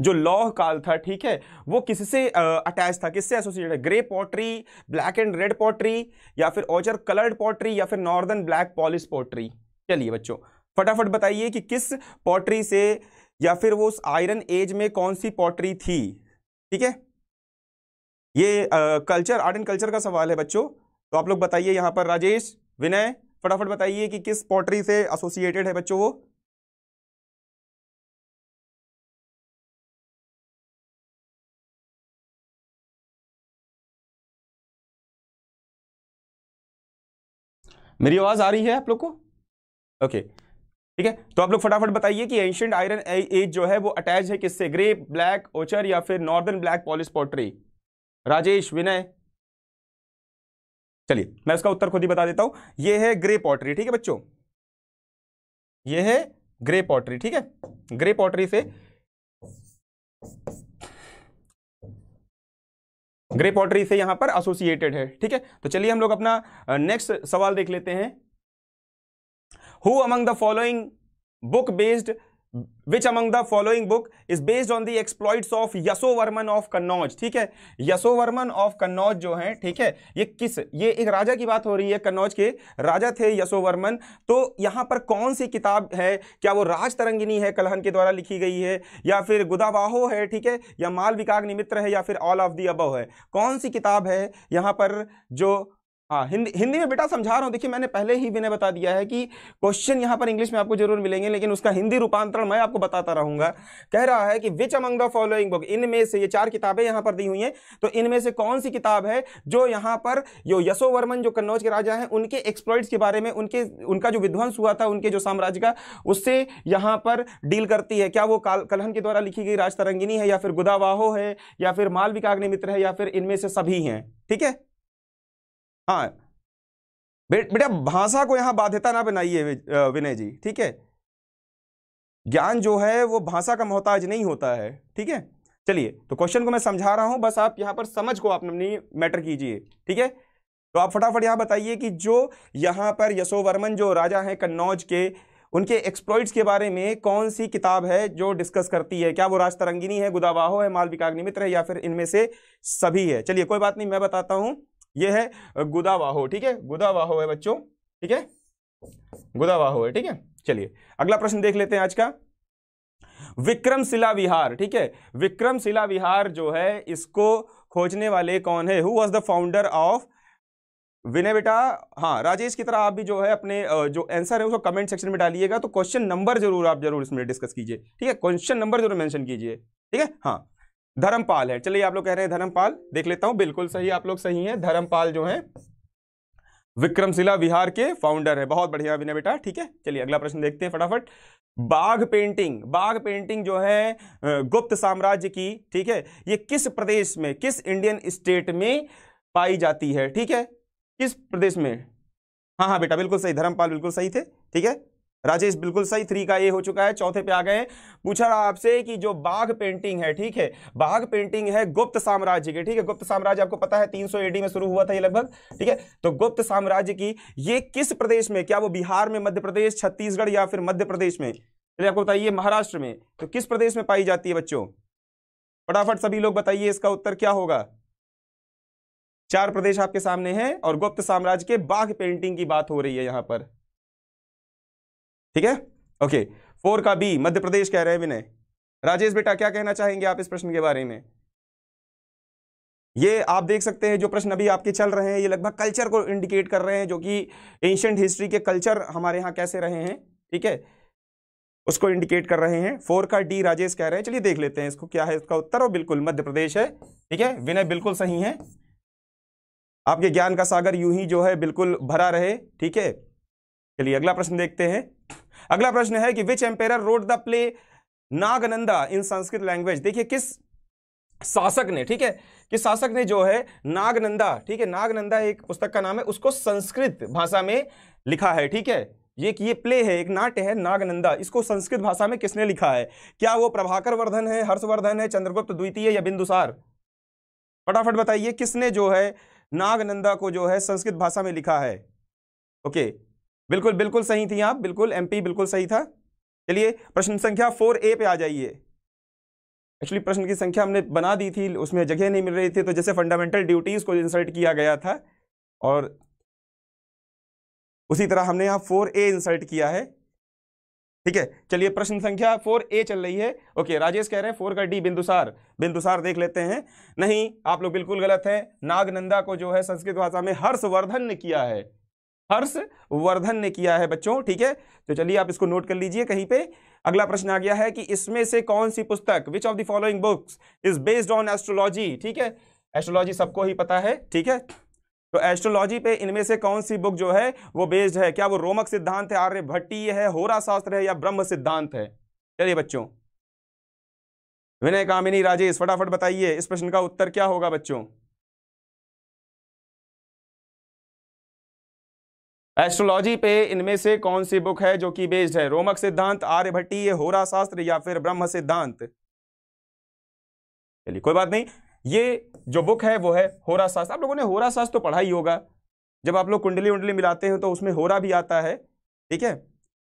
जो लौह काल था ठीक है वो किसी से अटैच था किससे एसोसिएटेड है grey pottery black and red pottery या फिर ओचर कलर्ड पॉटरी या फिर नॉर्दर्न ब्लैक पॉलिश पॉटरी चलिए बच्चों फटाफट बताइए कि किस पॉटरी से या फिर वो उस आयरन एज में कौन सी पॉटरी थी ठीक है ये आ, कल्चर आर्ट एंड कल्चर का सवाल है बच्चों तो आप लोग बताइए यहाँ पर राजेश विनय फटाफट बताइए कि किस पॉटरी से एसोसिएटेड है बच्चों वो मेरी आवाज़ आ रही है आप लोग को ओके ठीक है तो आप लोग फटाफट बताइए कि एंशियंट आयरन एज जो है वो अटैच है किससे ग्रे ब्लैक ओचर या फिर northern black polish pottery Rajesh Vinay चलिए मैं उसका उत्तर खुद ही बता देता हूं ये है ग्रे पॉटरी ठीक है बच्चों ये है ग्रे पॉटरी ठीक है ग्रे पॉटरी से ग्रे पॉटरी से यहां पर एसोसिएटेड है ठीक है तो चलिए हम लोग अपना नेक्स्ट सवाल देख लेते हैं who among the following book based which among the following book is based on the exploits of Yashovarman of Kannauj ठीक है यशो वर्मन ऑफ कन्नौज जो है ठीक है ये किस ये एक राजा की बात हो रही है कन्नौज के राजा थे यशो वर्मन तो यहाँ पर कौन सी किताब है क्या वो राज तरंगिनी है कलहन के द्वारा लिखी गई है या फिर गुदावाहो है ठीक है या माल निमित्र है या फिर ऑल ऑफ दी अबव है कौन सी किताब है यहाँ पर जो हाँ हिंदी हिंदी में बेटा समझा रहा हूँ देखिए मैंने पहले ही मैंने बता दिया है कि क्वेश्चन यहाँ पर इंग्लिश में आपको जरूर मिलेंगे लेकिन उसका हिंदी रूपांतरण मैं आपको बताता रहूंगा कह रहा है कि which among the following book इनमें से ये चार किताबें यहाँ पर दी हुई हैं तो इनमें से कौन सी किताब है जो यहाँ पर जो यशोवर्मन जो कन्नौज के राजा हैं उनके एक्सप्लॉइट्स के बारे में उनके उनका जो विध्वंस हुआ था उनके जो साम्राज्य का उससे यहाँ पर डील करती है क्या वो कलहन के द्वारा लिखी गई राजतरंगिनी है या फिर गुदावाहो है या फिर मित्र है या फिर इनमें से सभी हैं ठीक है हाँ बे, बेटा भाषा को यहां बाध्यता ना बनाइए विनय जी ठीक है ज्ञान जो है वो भाषा का मोहताज नहीं होता है ठीक है चलिए तो क्वेश्चन को मैं समझा रहा हूं बस आप यहाँ पर समझ को आप अपनी मैटर कीजिए ठीक है तो आप फटाफट यहां बताइए कि जो यहां पर यशोवर्मन जो राजा हैं कन्नौज के उनके एक्सप्लॉइट्स के बारे में कौन सी किताब है जो डिस्कस करती है क्या वो राजतरंगिनी है गुदावाहो है मालविकाग्निमित्र है या फिर इनमें से सभी है चलिए कोई बात नहीं मैं बताता हूँ ये है गुदावाहो ठीक है गुदावाहो है बच्चों ठीक है गुदावाहो है ठीक है चलिए अगला प्रश्न देख लेते हैं आज का विक्रमशिला विहार ठीक है विक्रमशिला विहार जो है इसको खोजने वाले कौन है who was the founder of Vinay बेटा हाँ राजेश की तरह आप भी जो है अपने जो आंसर है उसको कमेंट सेक्शन में डालिएगा तो क्वेश्चन नंबर जरूर आप जरूर इसमें डिस्कस कीजिए ठीक है क्वेश्चन नंबर जरूर मेंशन कीजिए ठीक है हाँ धर्मपाल है चलिए आप लोग कह रहे हैं धर्मपाल देख लेता हूं बिल्कुल सही आप लोग सही हैं धर्मपाल जो है विक्रमशिला विहार के फाउंडर है बहुत बढ़िया अभिनय बेटा ठीक है चलिए अगला प्रश्न देखते हैं फटाफट बाघ पेंटिंग बाघ पेंटिंग जो है गुप्त साम्राज्य की ठीक है ये किस प्रदेश में किस इंडियन स्टेट में पाई जाती है ठीक है किस प्रदेश में हाँ हाँ बेटा बिल्कुल सही धर्मपाल बिल्कुल सही थे ठीक है राजेश बिल्कुल सही थ्री का ए हो चुका है चौथे पे आ गए पूछा रहा आपसे कि जो बाघ पेंटिंग है ठीक है बाघ पेंटिंग है गुप्त साम्राज्य की ठीक है गुप्त साम्राज्य आपको पता है 300 एडी में शुरू हुआ था ये लगभग ठीक है तो गुप्त साम्राज्य की ये किस प्रदेश में क्या वो बिहार में मध्य प्रदेश छत्तीसगढ़ या फिर मध्य प्रदेश में चलिए आपको बताइए महाराष्ट्र में तो किस प्रदेश में पाई जाती है बच्चों फटाफट सभी लोग बताइए इसका उत्तर क्या होगा चार प्रदेश आपके सामने हैं और गुप्त साम्राज्य के बाघ पेंटिंग की बात हो रही है यहां पर ठीक है ओके फोर का बी मध्य प्रदेश कह रहे हैं विनय राजेश बेटा क्या कहना चाहेंगे आप इस प्रश्न के बारे में ये आप देख सकते हैं जो प्रश्न अभी आपके चल रहे हैं ये लगभग कल्चर को इंडिकेट कर रहे हैं जो कि एंशियंट हिस्ट्री के कल्चर हमारे यहाँ कैसे रहे हैं ठीक है उसको इंडिकेट कर रहे हैं फोर का डी राजेश कह रहे हैं चलिए देख लेते हैं इसको क्या है इसका उत्तर और बिल्कुल मध्य प्रदेश है ठीक है विनय बिल्कुल सही है आपके ज्ञान का सागर यूं ही जो है बिल्कुल भरा रहे ठीक है चलिए अगला प्रश्न देखते हैं अगला प्रश्न है कि which emperor wrote the play Nagananda in Sanskrit language देखिए किस शासक ने ठीक है कि शासक ने जो है नागनंदा ठीक है नागनंदा एक पुस्तक का नाम है उसको संस्कृत भाषा में लिखा है ठीक है ये कि ये प्ले है एक नाट्य है नागनंदा इसको संस्कृत भाषा में किसने लिखा है क्या वो प्रभाकर वर्धन है हर्षवर्धन है चंद्रगुप्त द्वितीय या बिंदुसार फटाफट बताइए किसने जो है नागनंदा को जो है संस्कृत भाषा में लिखा है ओके बिल्कुल बिल्कुल सही थी आप बिल्कुल एमपी बिल्कुल सही था चलिए प्रश्न संख्या फोर ए पे आ जाइए एक्चुअली प्रश्न की संख्या हमने बना दी थी उसमें जगह नहीं मिल रही थी तो जैसे फंडामेंटल ड्यूटीज़ को इंसर्ट किया गया था और उसी तरह हमने यहाँ फोर ए इंसर्ट किया है ठीक है चलिए प्रश्न संख्या फोर ए चल रही है ओके राजेश कह रहे हैं फोर का डी बिंदुसार बिंदुसार देख लेते हैं नहीं आप लोग बिल्कुल गलत है नागनंदा को जो है संस्कृत भाषा में हर्षवर्धन ने किया है हर्षवर्धन ने किया है बच्चों ठीक है तो चलिए आप इसको नोट कर लीजिए कहीं पे अगला प्रश्न आ गया है कि इसमें से कौन सी पुस्तक which of the following books is based on astrology ठीक है एस्ट्रोलॉजी सबको ही पता है ठीक है तो एस्ट्रोलॉजी पे इनमें से कौन सी बुक जो है वो बेस्ड है क्या वो रोमक सिद्धांत है आर्य भट्टी है होरा शास्त्र है या ब्रह्म सिद्धांत है चलिए बच्चों विनय कामिनी राजेश फटाफट बताइए इस प्रश्न का उत्तर क्या होगा बच्चों एस्ट्रोलॉजी पे इनमें से कौन सी बुक है जो कि बेस्ड है रोमक सिद्धांत आर्यभट्टी ये होरा शास्त्र या फिर ब्रह्म सिद्धांत चलिए कोई बात नहीं ये जो बुक है वो है होरा शास्त्र आप लोगों ने होरा शास्त्र तो पढ़ा ही होगा जब आप लोग कुंडली उंडली मिलाते हैं तो उसमें होरा भी आता है ठीक है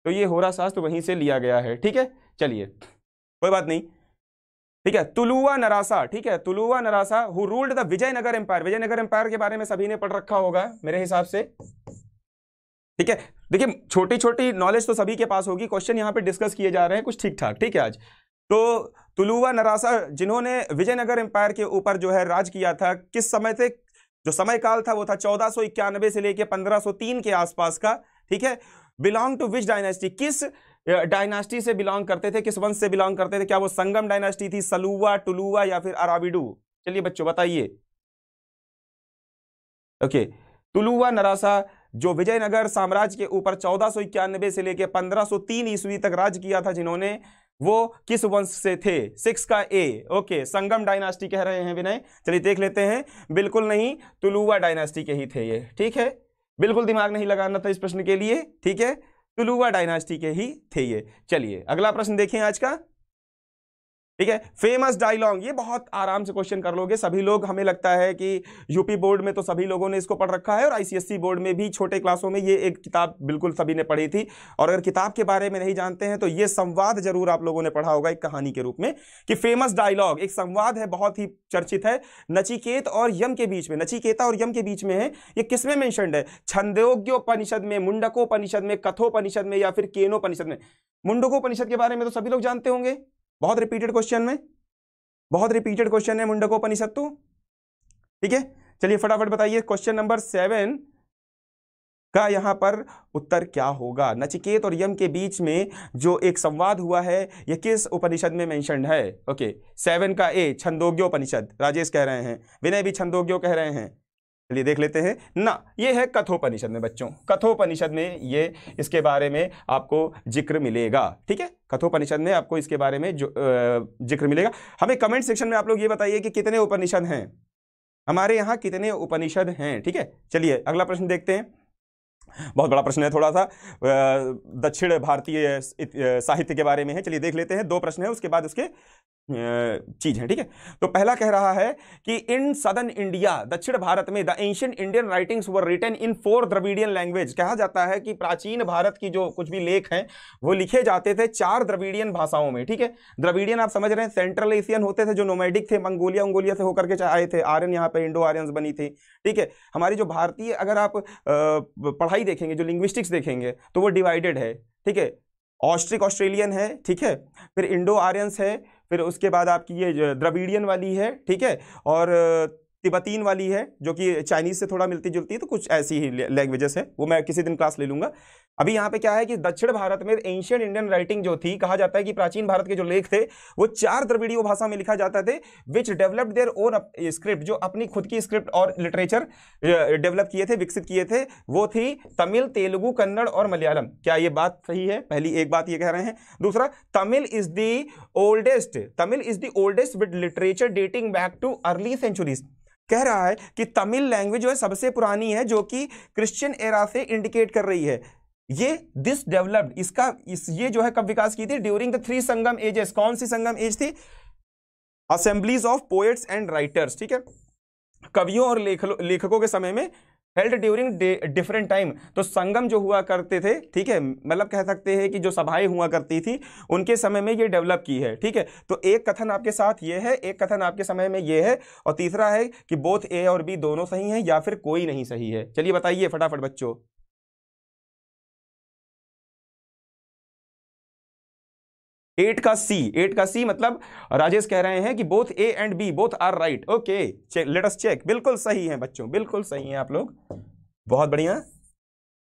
तो ये होरा शास्त्र वहीं से लिया गया है ठीक है चलिए कोई बात नहीं ठीक है तुलुआ नरासा ठीक है Tuluva Narasa who ruled the Vijayanagara empire Vijayanagara empire के बारे में सभी ने पढ़ रखा होगा मेरे हिसाब से ठीक है देखिए छोटी छोटी नॉलेज तो सभी के पास होगी क्वेश्चन यहाँ पे डिस्कस किए जा रहे हैं कुछ ठीक ठाक ठीक है आज तो तुलुवा नरासा जिन्होंने विजयनगर एम्पायर के ऊपर जो है राज किया था किस समय से जो समय काल था वो था चौदह से लेकर पंद्रह के आसपास का ठीक है बिलोंग टू विच डायनेस्टी किस डायनास्टी से बिलोंग करते थे किस वंश से बिलोंग करते थे क्या वो संगम डायनेस्टी थी सलुआ टुलुआ या फिर अराविडू चलिए बच्चों बताइए ओके तुलुआ नरासा जो विजयनगर साम्राज्य के ऊपर चौदह से लेकर तीन ईस्वी तक राज किया था जिन्होंने वो किस वंश से थे सिक्स का ए ओके संगम डायनास्टी कह रहे हैं विनय चलिए देख लेते हैं बिल्कुल नहीं तुलुवा डायनास्टी के ही थे ये ठीक है बिल्कुल दिमाग नहीं लगाना था इस प्रश्न के लिए ठीक है तुलुवा डायनास्टी के ही थे ये चलिए अगला प्रश्न देखिए आज का ठीक है फेमस डायलॉग ये बहुत आराम से क्वेश्चन कर लोगे सभी लोग हमें लगता है कि यूपी बोर्ड में तो सभी लोगों ने इसको पढ़ रखा है और आईसीएससी बोर्ड e में भी छोटे क्लासों में ये एक किताब बिल्कुल सभी ने पढ़ी थी और अगर किताब के बारे में नहीं जानते हैं तो ये संवाद जरूर आप लोगों ने पढ़ा होगा एक कहानी के रूप में कि फेमस डायलॉग एक संवाद है बहुत ही चर्चित है नचिकेत और यम के बीच में नचिकेता और यम के बीच में है ये किसमें मैंशनड है छंदोग्योपनिषद में मुंडकोपनिषद में कथोपनिषद में या फिर केनोपनिषद में मुंडकोपनिषद के बारे में तो सभी लोग जानते होंगे बहुत रिपीटेड क्वेश्चन में बहुत रिपीटेड क्वेश्चन है मुंडकोपनिषद तो ठीक है चलिए फटाफट बताइए क्वेश्चन नंबर सेवन का यहां पर उत्तर क्या होगा नचिकेत और यम के बीच में जो एक संवाद हुआ है यह किस उपनिषद में मेंशन है ओके सेवन का ए छंदोग्योपनिषद राजेश कह रहे हैं विनय भी छंदोग्यो कह रहे हैं चलिए देख लेते हैं ना ये है कथोपनिषद में बच्चों कथोपनिषद में ये इसके बारे में आपको जिक्र मिलेगा ठीक है कथोपनिषद में आपको इसके बारे में जो जिक्र मिलेगा हमें कमेंट सेक्शन में आप लोग ये बताइए कि कितने उपनिषद हैं हमारे यहाँ कितने उपनिषद हैं ठीक है चलिए अगला प्रश्न देखते हैं बहुत बड़ा प्रश्न है थोड़ा सा दक्षिण भारतीय साहित्य के बारे में है चलिए देख लेते हैं दो प्रश्न है उसके बाद उसके चीज़ है ठीक है तो पहला कह रहा है कि इन सदर्न इंडिया दक्षिण भारत में the ancient Indian writings were written in four Dravidian language कहा जाता है कि प्राचीन भारत की जो कुछ भी लेख हैं वो लिखे जाते थे चार द्रविडियन भाषाओं में ठीक है द्रविडियन आप समझ रहे हैं सेंट्रल एशियन होते थे जो नोमेडिक थे मंगोलिया उंगोलिया से होकर के आए थे आर्यन यहाँ पर इंडो आर्यन बनी थी ठीक है हमारी जो भारतीय अगर आप पढ़ाई देखेंगे जो लिंग्विस्टिक्स देखेंगे तो वो डिवाइडेड है ठीक है ऑस्ट्रिक ऑस्ट्रेलियन है ठीक है फिर इंडो आर्यंस है फिर उसके बाद आपकी ये द्रविडियन वाली है ठीक है और तिब्बतीन वाली है जो कि चाइनीज़ से थोड़ा मिलती जुलती है तो कुछ ऐसी ही लैंग्वेजेस है वो मैं किसी दिन क्लास ले लूंगा अभी यहाँ पे क्या है कि दक्षिण भारत में एंशियंट इंडियन राइटिंग जो थी कहा जाता है कि प्राचीन भारत के जो लेख थे वो चार द्रविड़ियों भाषा में लिखा जाता थे which developed their own script जो अपनी खुद की स्क्रिप्ट और लिटरेचर डेवलप किए थे विकसित किए थे वो थी तमिल तेलुगु कन्नड़ और मलयालम क्या ये बात सही है पहली एक बात ये कह रहे हैं दूसरा Tamil is the oldest Tamil is the oldest with literature dating back to early centuries कह रहा है कि तमिल लैंग्वेज जो है सबसे पुरानी है जो कि क्रिश्चियन एरा से इंडिकेट कर रही है ये दिस डेवलप्ड इसका इस ये जो है कब विकास की थी during the three Sangam ages कौन सी संगम एज थी assemblies of poets and writers ठीक है कवियों और लेख लेखकों के समय में हेल्ड ड्यूरिंग डिफरेंट टाइम तो संगम जो हुआ करते थे ठीक है मतलब कह सकते हैं कि जो सभाएं हुआ करती थी उनके समय में ये डेवलप की है ठीक है तो एक कथन आपके साथ ये है एक कथन आपके समय में ये है और तीसरा है कि बोथ ए और बी दोनों सही हैं या फिर कोई नहीं सही है चलिए बताइए फटाफट बच्चों एट का सी एट का सी मतलब राजेश कह रहे हैं कि both A and B both are right okay check let us check बिल्कुल सही है बच्चों बिल्कुल सही है आप लोग बहुत बढ़िया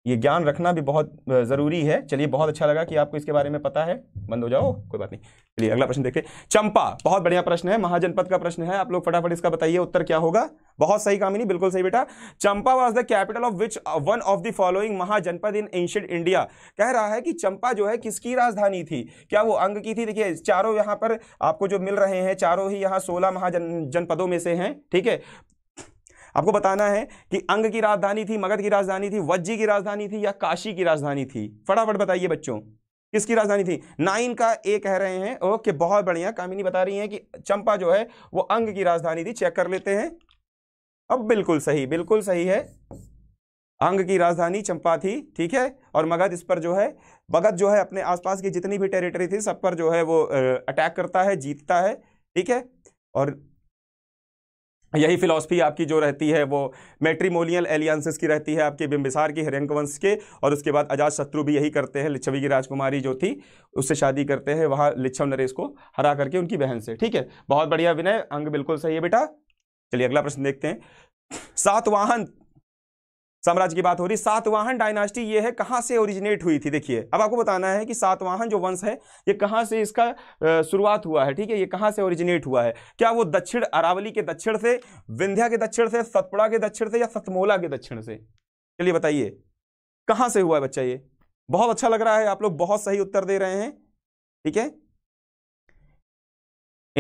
ये ज्ञान रखना भी बहुत ज़रूरी है चलिए बहुत अच्छा लगा कि आपको इसके बारे में पता है बंद हो जाओ कोई बात नहीं चलिए अगला प्रश्न देखिए चंपा बहुत बढ़िया प्रश्न है महाजनपद का प्रश्न है आप लोग फटाफट इसका बताइए उत्तर क्या होगा बहुत सही कामिनी बिल्कुल सही बेटा Champa was the capital of which one of the following mahajanapada in ancient India कह रहा है कि चंपा जो है किसकी राजधानी थी क्या वो अंग की थी देखिए चारों यहाँ पर आपको जो मिल रहे हैं चारों ही यहाँ सोलह महाजन जनपदों में से हैं ठीक है आपको बताना है कि अंग की राजधानी थी मगध की राजधानी थी वज्जी की राजधानी थी या काशी की राजधानी थी फटाफट बताइए बच्चों किसकी राजधानी थी नाइन का ए कह रहे हैं ओके बहुत बढ़िया कामिनी बता रही है कि चंपा जो है वो अंग की राजधानी थी चेक कर लेते हैं अब बिल्कुल सही बिल्कुल सही है अंग की राजधानी चंपा थी ठीक है और मगध इस पर जो है मगध जो है अपने आसपास की जितनी भी टेरिटरी थी सब पर जो है वो अटैक करता है जीतता है ठीक है और यही फिलॉसफी आपकी जो रहती है वो मेट्रीमोनियल एलियंसिस की रहती है आपके बिम्बिसार की हिरण्य वंश के और उसके बाद अजात शत्रु भी यही करते हैं लिच्छवी की राजकुमारी जो थी उससे शादी करते हैं वहाँ लिच्छव नरेश को हरा करके उनकी बहन से ठीक है बहुत बढ़िया विनय अंग बिल्कुल सही है बेटा चलिए अगला प्रश्न देखते हैं सातवाहन साम्राज्य की बात हो रही सातवाहन डायनास्टी ये है कहाँ से ओरिजिनेट हुई थी देखिए अब आपको बताना है कि सातवाहन जो वंश है ये कहाँ से इसका शुरुआत हुआ है ठीक है ये कहाँ से ओरिजिनेट हुआ है क्या वो दक्षिण अरावली के दक्षिण से विंध्या के दक्षिण से सतपुड़ा के दक्षिण से या सतमोला के दक्षिण से चलिए बताइए कहाँ से हुआ है बच्चा ये बहुत अच्छा लग रहा है आप लोग बहुत सही उत्तर दे रहे हैं ठीक है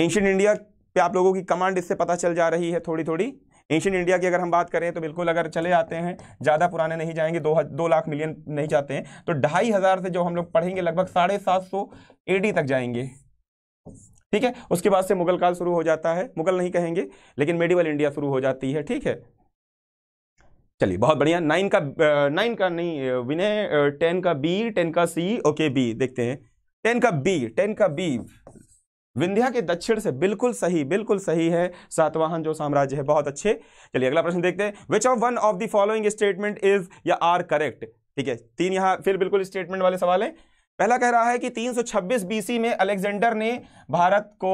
एंशियंट इंडिया पे आप लोगों की कमांड इससे पता चल जा रही है थोड़ी थोड़ी एशियन इंडिया की अगर हम बात करें तो बिल्कुल अगर चले आते हैं ज़्यादा पुराने नहीं जाएंगे दो दो लाख मिलियन नहीं जाते हैं तो ढाई हज़ार से जो हम लोग पढ़ेंगे लगभग साढ़े सात सौ एडी तक जाएंगे ठीक है उसके बाद से मुगल काल शुरू हो जाता है मुगल नहीं कहेंगे लेकिन मेडिवल इंडिया शुरू हो जाती है ठीक है चलिए बहुत बढ़िया नाइन का नाइन का नहीं विनय टेन का बी टेन का सी ओके बी देखते हैं टेन का बी टेन का बी विंध्या के दक्षिण से बिल्कुल सही बिल्कुल सही है सातवाहन जो साम्राज्य है बहुत अच्छे चलिए अगला प्रश्न देखते हैं which of one of the following statement is या आर करेक्ट ठीक है तीन यहां फिर बिल्कुल स्टेटमेंट वाले सवाल है पहला कह रहा है कि 326 बीसी में अलेक्जेंडर ने भारत को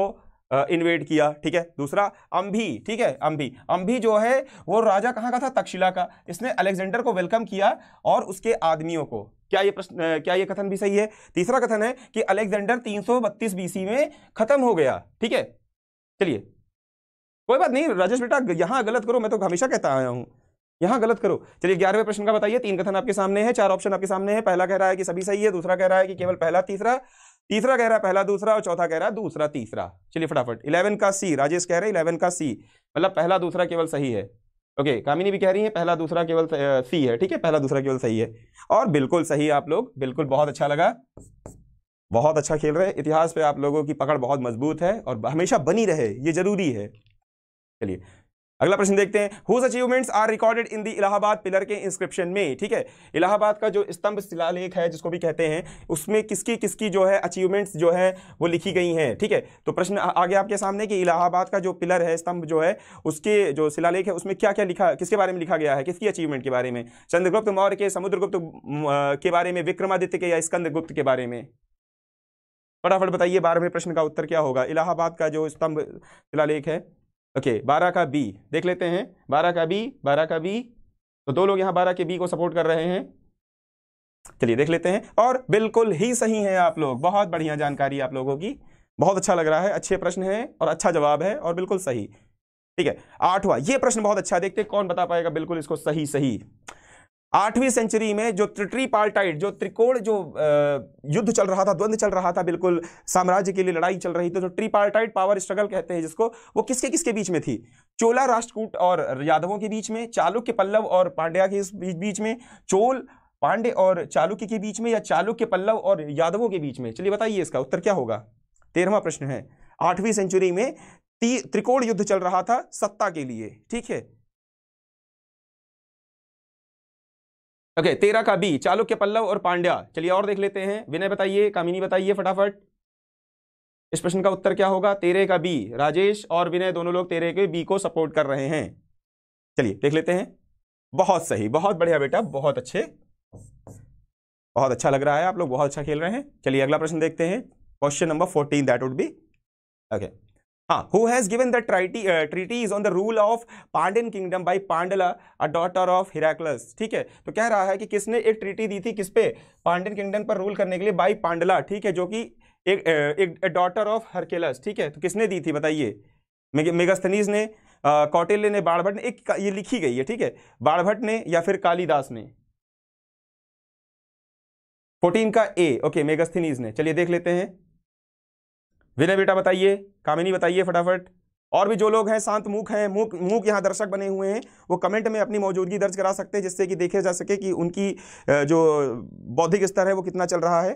इन्वेड किया ठीक है दूसरा अम्भी ठीक है अम्भी अम्भी जो है वो राजा कहाँ का था तक्षशिला का इसने अलेक्जेंडर को वेलकम किया और उसके आदमियों को क्या ये प्रश्न क्या ये कथन भी सही है तीसरा कथन है कि अलेक्जेंडर 332 बीसी में खत्म हो गया ठीक है चलिए कोई बात नहीं राजेश बेटा यहाँ गलत करो मैं तो हमेशा कहता आया हूँ यहाँ गलत करो चलिए ग्यारहवें प्रश्न का बताइए तीन कथन आपके सामने है चार ऑप्शन आपके सामने है पहला कह रहा है कि सभी सही है दूसरा कह रहा है कि केवल पहला तीसरा तीसरा कह रहा है पहला दूसरा और चौथा कह रहा है दूसरा तीसरा चलिए फटाफट इलेवन का सी राजेश कह रहे हैं इलेवन का सी मतलब पहला दूसरा केवल सही है ओके कामिनी भी कह रही है पहला दूसरा केवल सी है ठीक है पहला दूसरा केवल सही है और बिल्कुल सही आप लोग बिल्कुल बहुत अच्छा लगा बहुत अच्छा खेल रहे हैं इतिहास पे आप लोगों की पकड़ बहुत मजबूत है और हमेशा बनी रहे ये ज़रूरी है चलिए अगला प्रश्न देखते हैं whose achievements are recorded in the Allahabad pillar के इंस्क्रिप्शन में ठीक है इलाहाबाद का जो स्तंभ शिलालेख है जिसको भी कहते हैं उसमें किसकी किसकी जो है अचीवमेंट्स जो है वो लिखी गई हैं ठीक है तो प्रश्न आगे आपके सामने कि इलाहाबाद का जो पिलर है स्तंभ जो है उसके जो शिलालेख है उसमें क्या क्या लिखा किसके बारे में लिखा गया है किसकी अचीवमेंट के बारे में चंद्रगुप्त मौर्य के समुद्रगुप्त के बारे में विक्रमादित्य के या स्कंदगुप्त के बारे में फटाफट बताइए बारहवें प्रश्न का उत्तर क्या होगा इलाहाबाद का जो स्तंभ शिलालेख है ओके बारह का बी देख लेते हैं बारह का बी बारह का बी तो दो लोग यहाँ बारह के बी को सपोर्ट कर रहे हैं चलिए देख लेते हैं और बिल्कुल ही सही है आप लोग बहुत बढ़िया जानकारी आप लोगों की बहुत अच्छा लग रहा है अच्छे प्रश्न हैं और अच्छा जवाब है और बिल्कुल सही ठीक है आठवां ये प्रश्न बहुत अच्छा देखते हैं कौन बता पाएगा बिल्कुल इसको सही सही आठवीं सेंचुरी में जो पार्टाइड जो त्रिकोण जो युद्ध चल रहा था द्वंद्व चल रहा था बिल्कुल साम्राज्य के लिए लड़ाई चल रही थी तो ट्रिपाल्टाइड पावर स्ट्रगल कहते हैं जिसको वो किसके किसके बीच में थी चोला राष्ट्रकूट और यादवों के बीच में चालुक्य पल्लव और पांड्या के बीच में चोल पांडे और चालुक्य के बीच में या चालुक्य पल्लव और यादवों के बीच में चलिए बताइए इसका उत्तर क्या होगा तेरहवा प्रश्न है आठवीं सेंचुरी में त्रिकोण युद्ध चल रहा था सत्ता के लिए ठीक है ओके तेरह का बी चालुक्य पल्लव और पांड्या चलिए और देख लेते हैं विनय बताइए कामिनी बताइए फटाफट इस प्रश्न का उत्तर क्या होगा तेरह का बी राजेश और विनय दोनों लोग तेरह के बी को सपोर्ट कर रहे हैं चलिए देख लेते हैं बहुत सही बहुत बढ़िया बेटा बहुत अच्छे बहुत अच्छा लग रहा है आप लोग बहुत अच्छा खेल रहे हैं चलिए अगला प्रश्न देखते हैं question number fourteen that would be okay हाँ who has given the treaty treaties on the rule of Pandyan kingdom by Pandala a daughter of Heracles ठीक है तो कह रहा है कि किसने एक ट्रीटी दी थी किस पे पांडियन किंगडम पर रूल करने के लिए बाई पांडला ठीक है जो कि एक uh, एक डॉटर ऑफ हरकेलस ठीक है तो किसने दी थी बताइए मेगास्थनीज ने uh, कौटिल्य ने बाणभट्ट ने एक ये लिखी गई है ठीक है बाड़भट्ट ने या फिर कालिदास ने फोर्टीन का ए ओके मेगास्थनीज ने चलिए देख लेते हैं विनय बेटा बताइए कामिनी बताइए फटाफट और भी जो लोग हैं शांत मुख हैं मूक मुख यहाँ दर्शक बने हुए हैं वो कमेंट में अपनी मौजूदगी दर्ज करा सकते हैं जिससे कि देखे जा सके कि उनकी जो बौद्धिक स्तर है वो कितना चल रहा है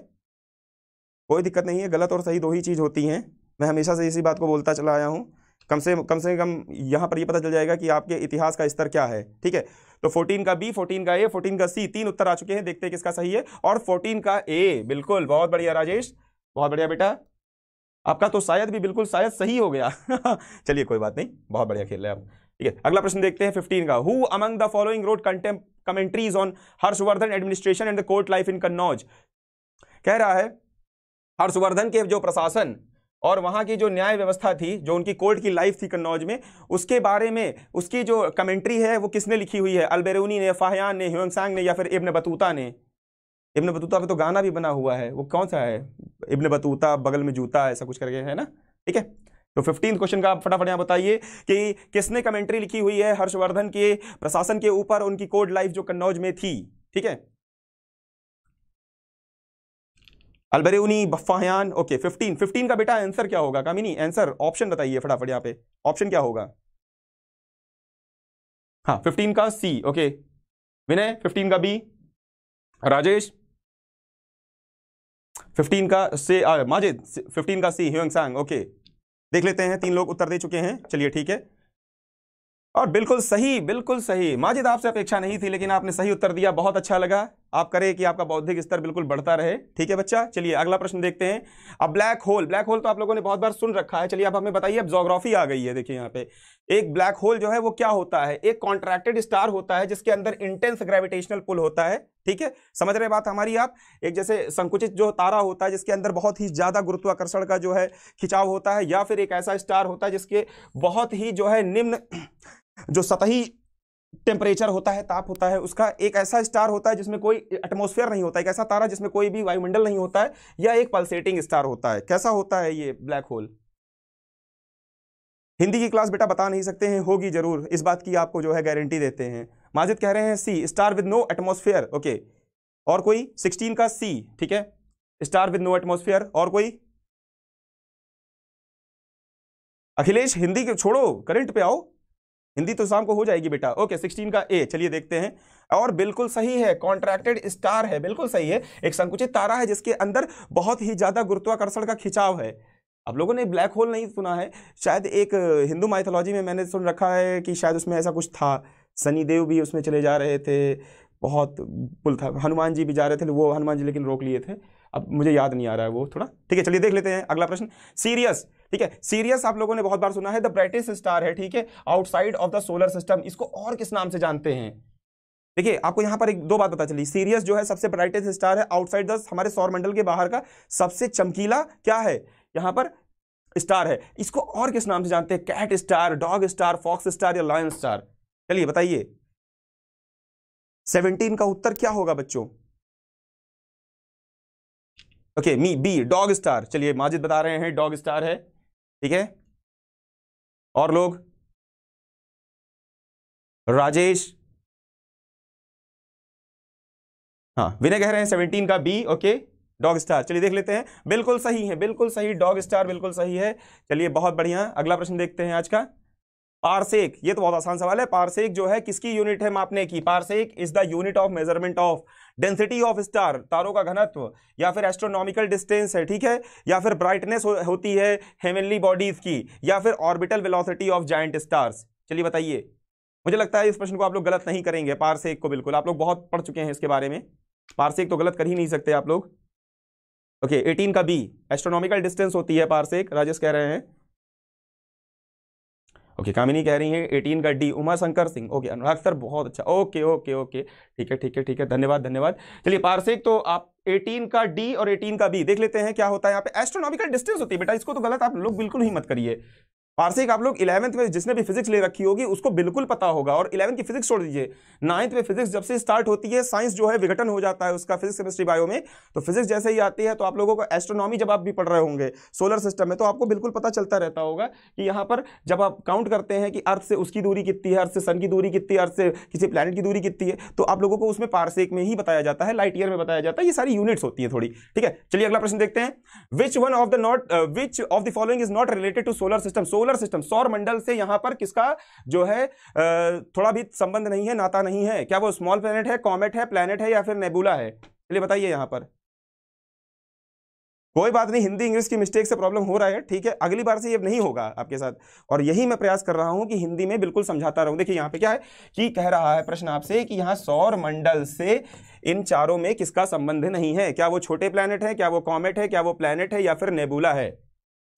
कोई दिक्कत नहीं है गलत और सही दो ही चीज़ होती हैं मैं हमेशा से इसी बात को बोलता चला आया हूँ कम से कम से कम यहाँ पर ये यह पता चल जाएगा कि आपके इतिहास का स्तर क्या है ठीक है तो 14 का बी 14 का ए 14 का सी तीन उत्तर आ चुके हैं देखते हैं किसका सही है और 14 का ए बिल्कुल बहुत बढ़िया राजेश बहुत बढ़िया बेटा आपका तो शायद भी बिल्कुल शायद सही हो गया चलिए कोई बात नहीं बहुत बढ़िया खेल रहे हैं आप ठीक है अगला प्रश्न देखते हैं फिफ्टीन का who among the following wrote contem commentaries on Harshavardhana administration and the court life in Kannauj कह रहा है हर्षवर्धन के जो प्रशासन और वहाँ की जो न्याय व्यवस्था थी जो उनकी कोर्ट की लाइफ थी कन्नौज में उसके बारे में उसकी जो कमेंट्री है वो किसने लिखी हुई है अलबेरूनी ने फाहयान ने ह्यूंगसांग ने या फिर इब्न बतूता ने इब्न बतूता पे तो गाना भी बना हुआ है वो कौन सा है इब्न बतूता बगल में जूता ऐसा कुछ करके है ना ठीक है तो फिफ्टीन क्वेश्चन का आप फटाफट यहाँ बताइए कि किसने कमेंट्री लिखी हुई है हर्षवर्धन के प्रशासन के ऊपर उनकी कोड लाइफ जो कन्नौज में थी ठीक है अलबरेउनी बफ्फायान ओके फिफ्टीन फिफ्टीन का बेटा आंसर क्या होगा कामिनी आंसर ऑप्शन बताइए फटाफट यहाँ पे ऑप्शन क्या होगा हाँ फिफ्टीन का सी ओके विनय फिफ्टीन का बी राजेश फिफ्टीन का से माजिद फिफ्टीन का सी ह्यूंग सांग ओके देख लेते हैं तीन लोग उत्तर दे चुके हैं चलिए ठीक है और बिल्कुल सही बिल्कुल सही माजिद आपसे अपेक्षा नहीं थी लेकिन आपने सही उत्तर दिया बहुत अच्छा लगा आप करें कि आपका बौद्धिक स्तर बिल्कुल बढ़ता रहे ठीक है बच्चा चलिए अगला प्रश्न देखते हैं अब ब्लैक होल ब्लैक होल तो आप लोगों ने बहुत बार सुन रखा है चलिए आप हमें बताइए अब जोग्राफी आ गई है देखिए यहाँ पे एक ब्लैक होल जो है वो क्या होता है एक कॉन्ट्रैक्टेड स्टार होता है जिसके अंदर इंटेंस ग्रेविटेशनल पुल होता है ठीक है समझ रहे बात हमारी आप एक जैसे संकुचित जो तारा होता है जिसके अंदर बहुत ही ज्यादा गुरुत्वाकर्षण का जो है खिंचाव होता है या फिर एक ऐसा स्टार होता है जिसके बहुत ही जो है निम्न जो सतही टेम्परेचर होता है ताप होता है उसका एक ऐसा स्टार होता है जिसमें कोई एटमोसफेयर नहीं होता है एक ऐसा तारा जिसमें कोई भी वायुमंडल नहीं होता है या एक पल्सेटिंग स्टार होता है कैसा होता है ये ब्लैक होल हिंदी की क्लास बेटा बता नहीं सकते हैं होगी जरूर इस बात की आपको जो है गारंटी देते हैं माजिद कह रहे हैं C star with no atmosphere okay और कोई सिक्सटीन का सी ठीक है स्टार विद नो एटमोसफेयर और कोई अखिलेश हिंदी के छोड़ो करंट पे आओ हिंदी तो शाम को हो जाएगी बेटा ओके सिक्सटीन का ए चलिए देखते हैं और बिल्कुल सही है कॉन्ट्रैक्टेड स्टार है बिल्कुल सही है एक संकुचित तारा है जिसके अंदर बहुत ही ज़्यादा गुरुत्वाकर्षण का खिंचाव है आप लोगों ने ब्लैक होल नहीं सुना है शायद एक हिंदू माइथोलॉजी में मैंने सुन रखा है कि शायद उसमें ऐसा कुछ था सनीदेव भी उसमें चले जा रहे थे बहुत पुल था हनुमान जी भी जा रहे थे वो हनुमान जी लेकिन रोक लिए थे अब मुझे याद नहीं आ रहा है वो थोड़ा ठीक है चलिए देख लेते हैं अगला प्रश्न सीरियस ठीक है सीरियस आप लोगों ने बहुत बार सुना है द ब्राइटेस्ट स्टार है ठीक है outside of the solar system इसको और किस नाम से जानते हैं देखिए आपको यहां पर एक दो बात पता चली सीरियस जो है सबसे ब्राइटेस्ट स्टार है आउटसाइड द हमारे सौर मंडल के बाहर का सबसे चमकीला क्या है यहां पर स्टार है इसको और किस नाम से जानते हैं cat star dog star fox star या लॉयन स्टार चलिए बताइए सेवनटीन का उत्तर क्या होगा बच्चों okay maybe dog star चलिए माजिद बता रहे हैं डॉग स्टार है ठीक है और लोग राजेश हाँ विनय कह रहे हैं सेवनटीन का बी ओके डॉग स्टार चलिए देख लेते हैं बिल्कुल सही है बिल्कुल सही डॉग स्टार बिल्कुल सही है चलिए बहुत बढ़िया अगला प्रश्न देखते हैं आज का पारसेक ये तो बहुत आसान सवाल है पारसेक जो है किसकी यूनिट है मापने की parsec is the unit of measurement of density of star तारों का घनत्व या फिर एस्ट्रोनॉमिकल डिस्टेंस है ठीक है या फिर ब्राइटनेस हो, होती है हेवनली बॉडीज की या फिर orbital velocity of giant stars चलिए बताइए मुझे लगता है इस प्रश्न को आप लोग गलत नहीं करेंगे एक को बिल्कुल आप लोग बहुत पढ़ चुके हैं इसके बारे में एक तो गलत कर ही नहीं सकते आप लोग ओके okay, 18 का बी एस्ट्रोनॉमिकल डिस्टेंस होती है एक राजेश कह रहे हैं ओके कामिनी कह रही है एटीन का D Uma Shankar Singh okay Anurag sir बहुत अच्छा ओके ओके ओके ठीक है ठीक है ठीक है धन्यवाद धन्यवाद चलिए पार्सिक तो आप 18 का डी और 18 का बी देख लेते हैं क्या होता है यहाँ पे एस्ट्रोनॉमिकल डिस्टेंस होती है बेटा इसको तो गलत आप लोग बिल्कुल ही मत करिए आरसी आप लोग इलेवंथ में जिसने भी फिजिक्स ले रखी होगी उसको बिल्कुल पता होगा और इलेवंथ की फिजिक्स छोड़ दीजिए नाइन्थ में फिजिक्स जब से स्टार्ट होती है साइंस जो है विघटन हो जाता है उसका फिजिक्स केमिस्ट्री बायो में तो फिजिक्स जैसे ही आती है तो आप लोगों को एस्ट्रोनॉमी जब आप भी पढ़ रहे होंगे सोलर सिस्टम में तो आपको बिल्कुल पता चलता रहता होगा कि यहाँ पर जब आप काउंट करते हैं कि अर्थ से उसकी दूरी कितनी है अर्थ से सन की दूरी कितनी है अर्थ से किसी प्लानट की दूरी कितनी है तो आप लोगों को उसमें पार्सिक में ही बताया जाता है लाइट ईयर में बताया जाता है ये सारी यूनिट्स होती है थोड़ी ठीक है चलिए अगला प्रश्न देखते हैं which one of the not which of the following is not related to solar system solar solar system सौर मंडल से यहां पर किसका जो है थोड़ा भी संबंध नहीं है नाता नहीं है क्या वो स्मॉल प्लेनेट है कॉमेट है प्लेनेट है या फिर नेबुला है चलिए बताइए यहां पर कोई बात नहीं हिंदी इंग्लिश की मिस्टेक से प्रॉब्लम हो रहा है ठीक है अगली बार से ये नहीं होगा आपके साथ और यही मैं प्रयास कर रहा हूं कि हिंदी में बिल्कुल समझाता रहूं देखिए यहां पे क्या है कि कह रहा है प्रश्न आपसे कि यहां सौर मंडल से इन चारों में किसका संबंध नहीं है क्या वो छोटे प्लैनेट है क्या वो कॉमेट है क्या वो प्लैनेट है या फिर नेबूला है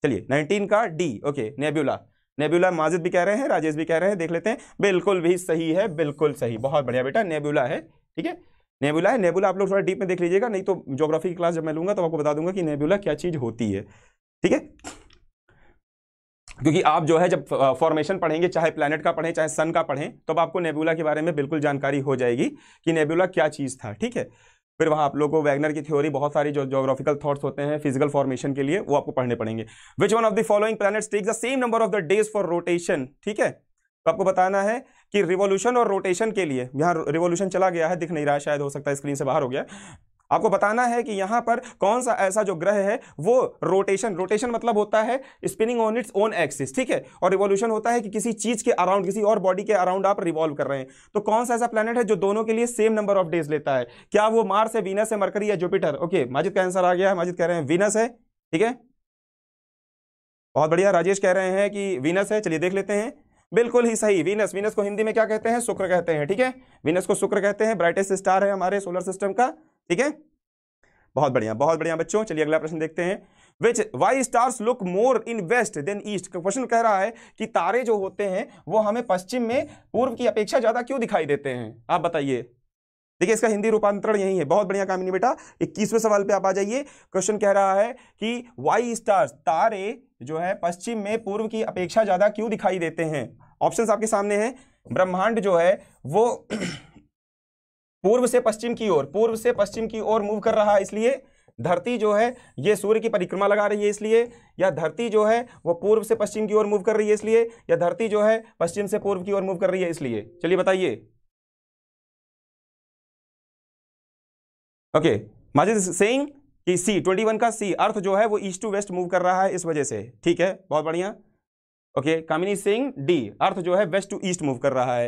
चलिए नाइनटीन का D okay nebula nebula Majid भी कह रहे हैं राजेश भी कह रहे हैं देख लेते हैं बिल्कुल भी सही है बिल्कुल सही बहुत बढ़िया बेटा नेबुला है ठीक है नेबुला है नेबुला आप लोग थोड़ा डीप में देख लीजिएगा नहीं तो जोग्राफी की क्लास जब मैं लूंगा तो आपको बता दूंगा कि नेबुला क्या चीज़ होती है ठीक है क्योंकि आप जो है जब फॉर्मेशन पढ़ेंगे चाहे प्लैनेट का पढ़ें चाहे सन का पढ़ें तो आपको नेबुला के बारे में बिल्कुल जानकारी हो जाएगी कि नेबुला क्या चीज़ था ठीक है फिर वहाँ आप लोगों को वैगनर की थ्योरी बहुत सारी जो जोग्राफिकल थॉट्स होते हैं फिजिकल फॉर्मेशन के लिए वो आपको पढ़ने पड़ेंगे which one of the following planets take the same number of the days for rotation ठीक है तो आपको बताना है कि रिवोल्यूशन और रोटेशन के लिए यहाँ रिवोल्यूशन चला गया है दिख नहीं रहा है शायद हो सकता है स्क्रीन से बाहर हो गया आपको बताना है कि यहां पर कौन सा ऐसा जो ग्रह है वो रोटेशन रोटेशन मतलब होता है spinning on its own axis ठीक है और रिवॉल्यूशन होता है कि किसी चीज के अराउंड किसी और बॉडी के अराउंड आप रिवॉल्व कर रहे हैं तो कौन सा ऐसा प्लेनेट है जो दोनों के लिए सेम नंबर ऑफ डेज लेता है क्या वो मार्स है वीनस है मरकरी या जुपिटर ओके माजिद का आंसर आ गया है माजिद कह रहे हैं वीनस है ठीक है बहुत बढ़िया राजेश कह रहे हैं कि वीनस है चलिए देख लेते हैं बिल्कुल ही सही वीनस वीनस को हिंदी में क्या कहते हैं शुक्र कहते हैं ठीक है वीनस को शुक्र कहते हैं ब्राइटेस्ट स्टार है हमारे सोलर सिस्टम का ठीक है बहुत बढ़िया बहुत बढ़िया बच्चों चलिए अगला प्रश्न देखते हैं which why stars look more in west than east question कह रहा है कि तारे जो होते हैं वो हमें पश्चिम में पूर्व की अपेक्षा ज्यादा क्यों दिखाई देते हैं आप बताइए देखिए इसका हिंदी रूपांतरण यही है बहुत बढ़िया कामिनी बेटा इक्कीसवें सवाल पे आप आ जाइए क्वेश्चन कह रहा है कि वाई स्टार्स तारे जो है पश्चिम में पूर्व की अपेक्षा ज्यादा क्यों दिखाई देते हैं ऑप्शंस आपके सामने हैं ब्रह्मांड जो है वो पूर्व से पश्चिम की ओर पूर्व से पश्चिम की ओर मूव कर रहा है इसलिए धरती जो है ये सूर्य की परिक्रमा लगा रही है इसलिए या धरती जो है वो पूर्व से पश्चिम की ओर मूव कर रही है इसलिए या धरती जो है पश्चिम से पूर्व की ओर मूव कर रही है इसलिए चलिए बताइए ओके माजिद सेइंग कि सी ट्वेंटी वन का सी अर्थ जो है वो ईस्ट टू वेस्ट मूव कर रहा है इस वजह से ठीक है बहुत बढ़िया okay Kamini Singh D earth जो है वेस्ट टू ईस्ट मूव कर रहा है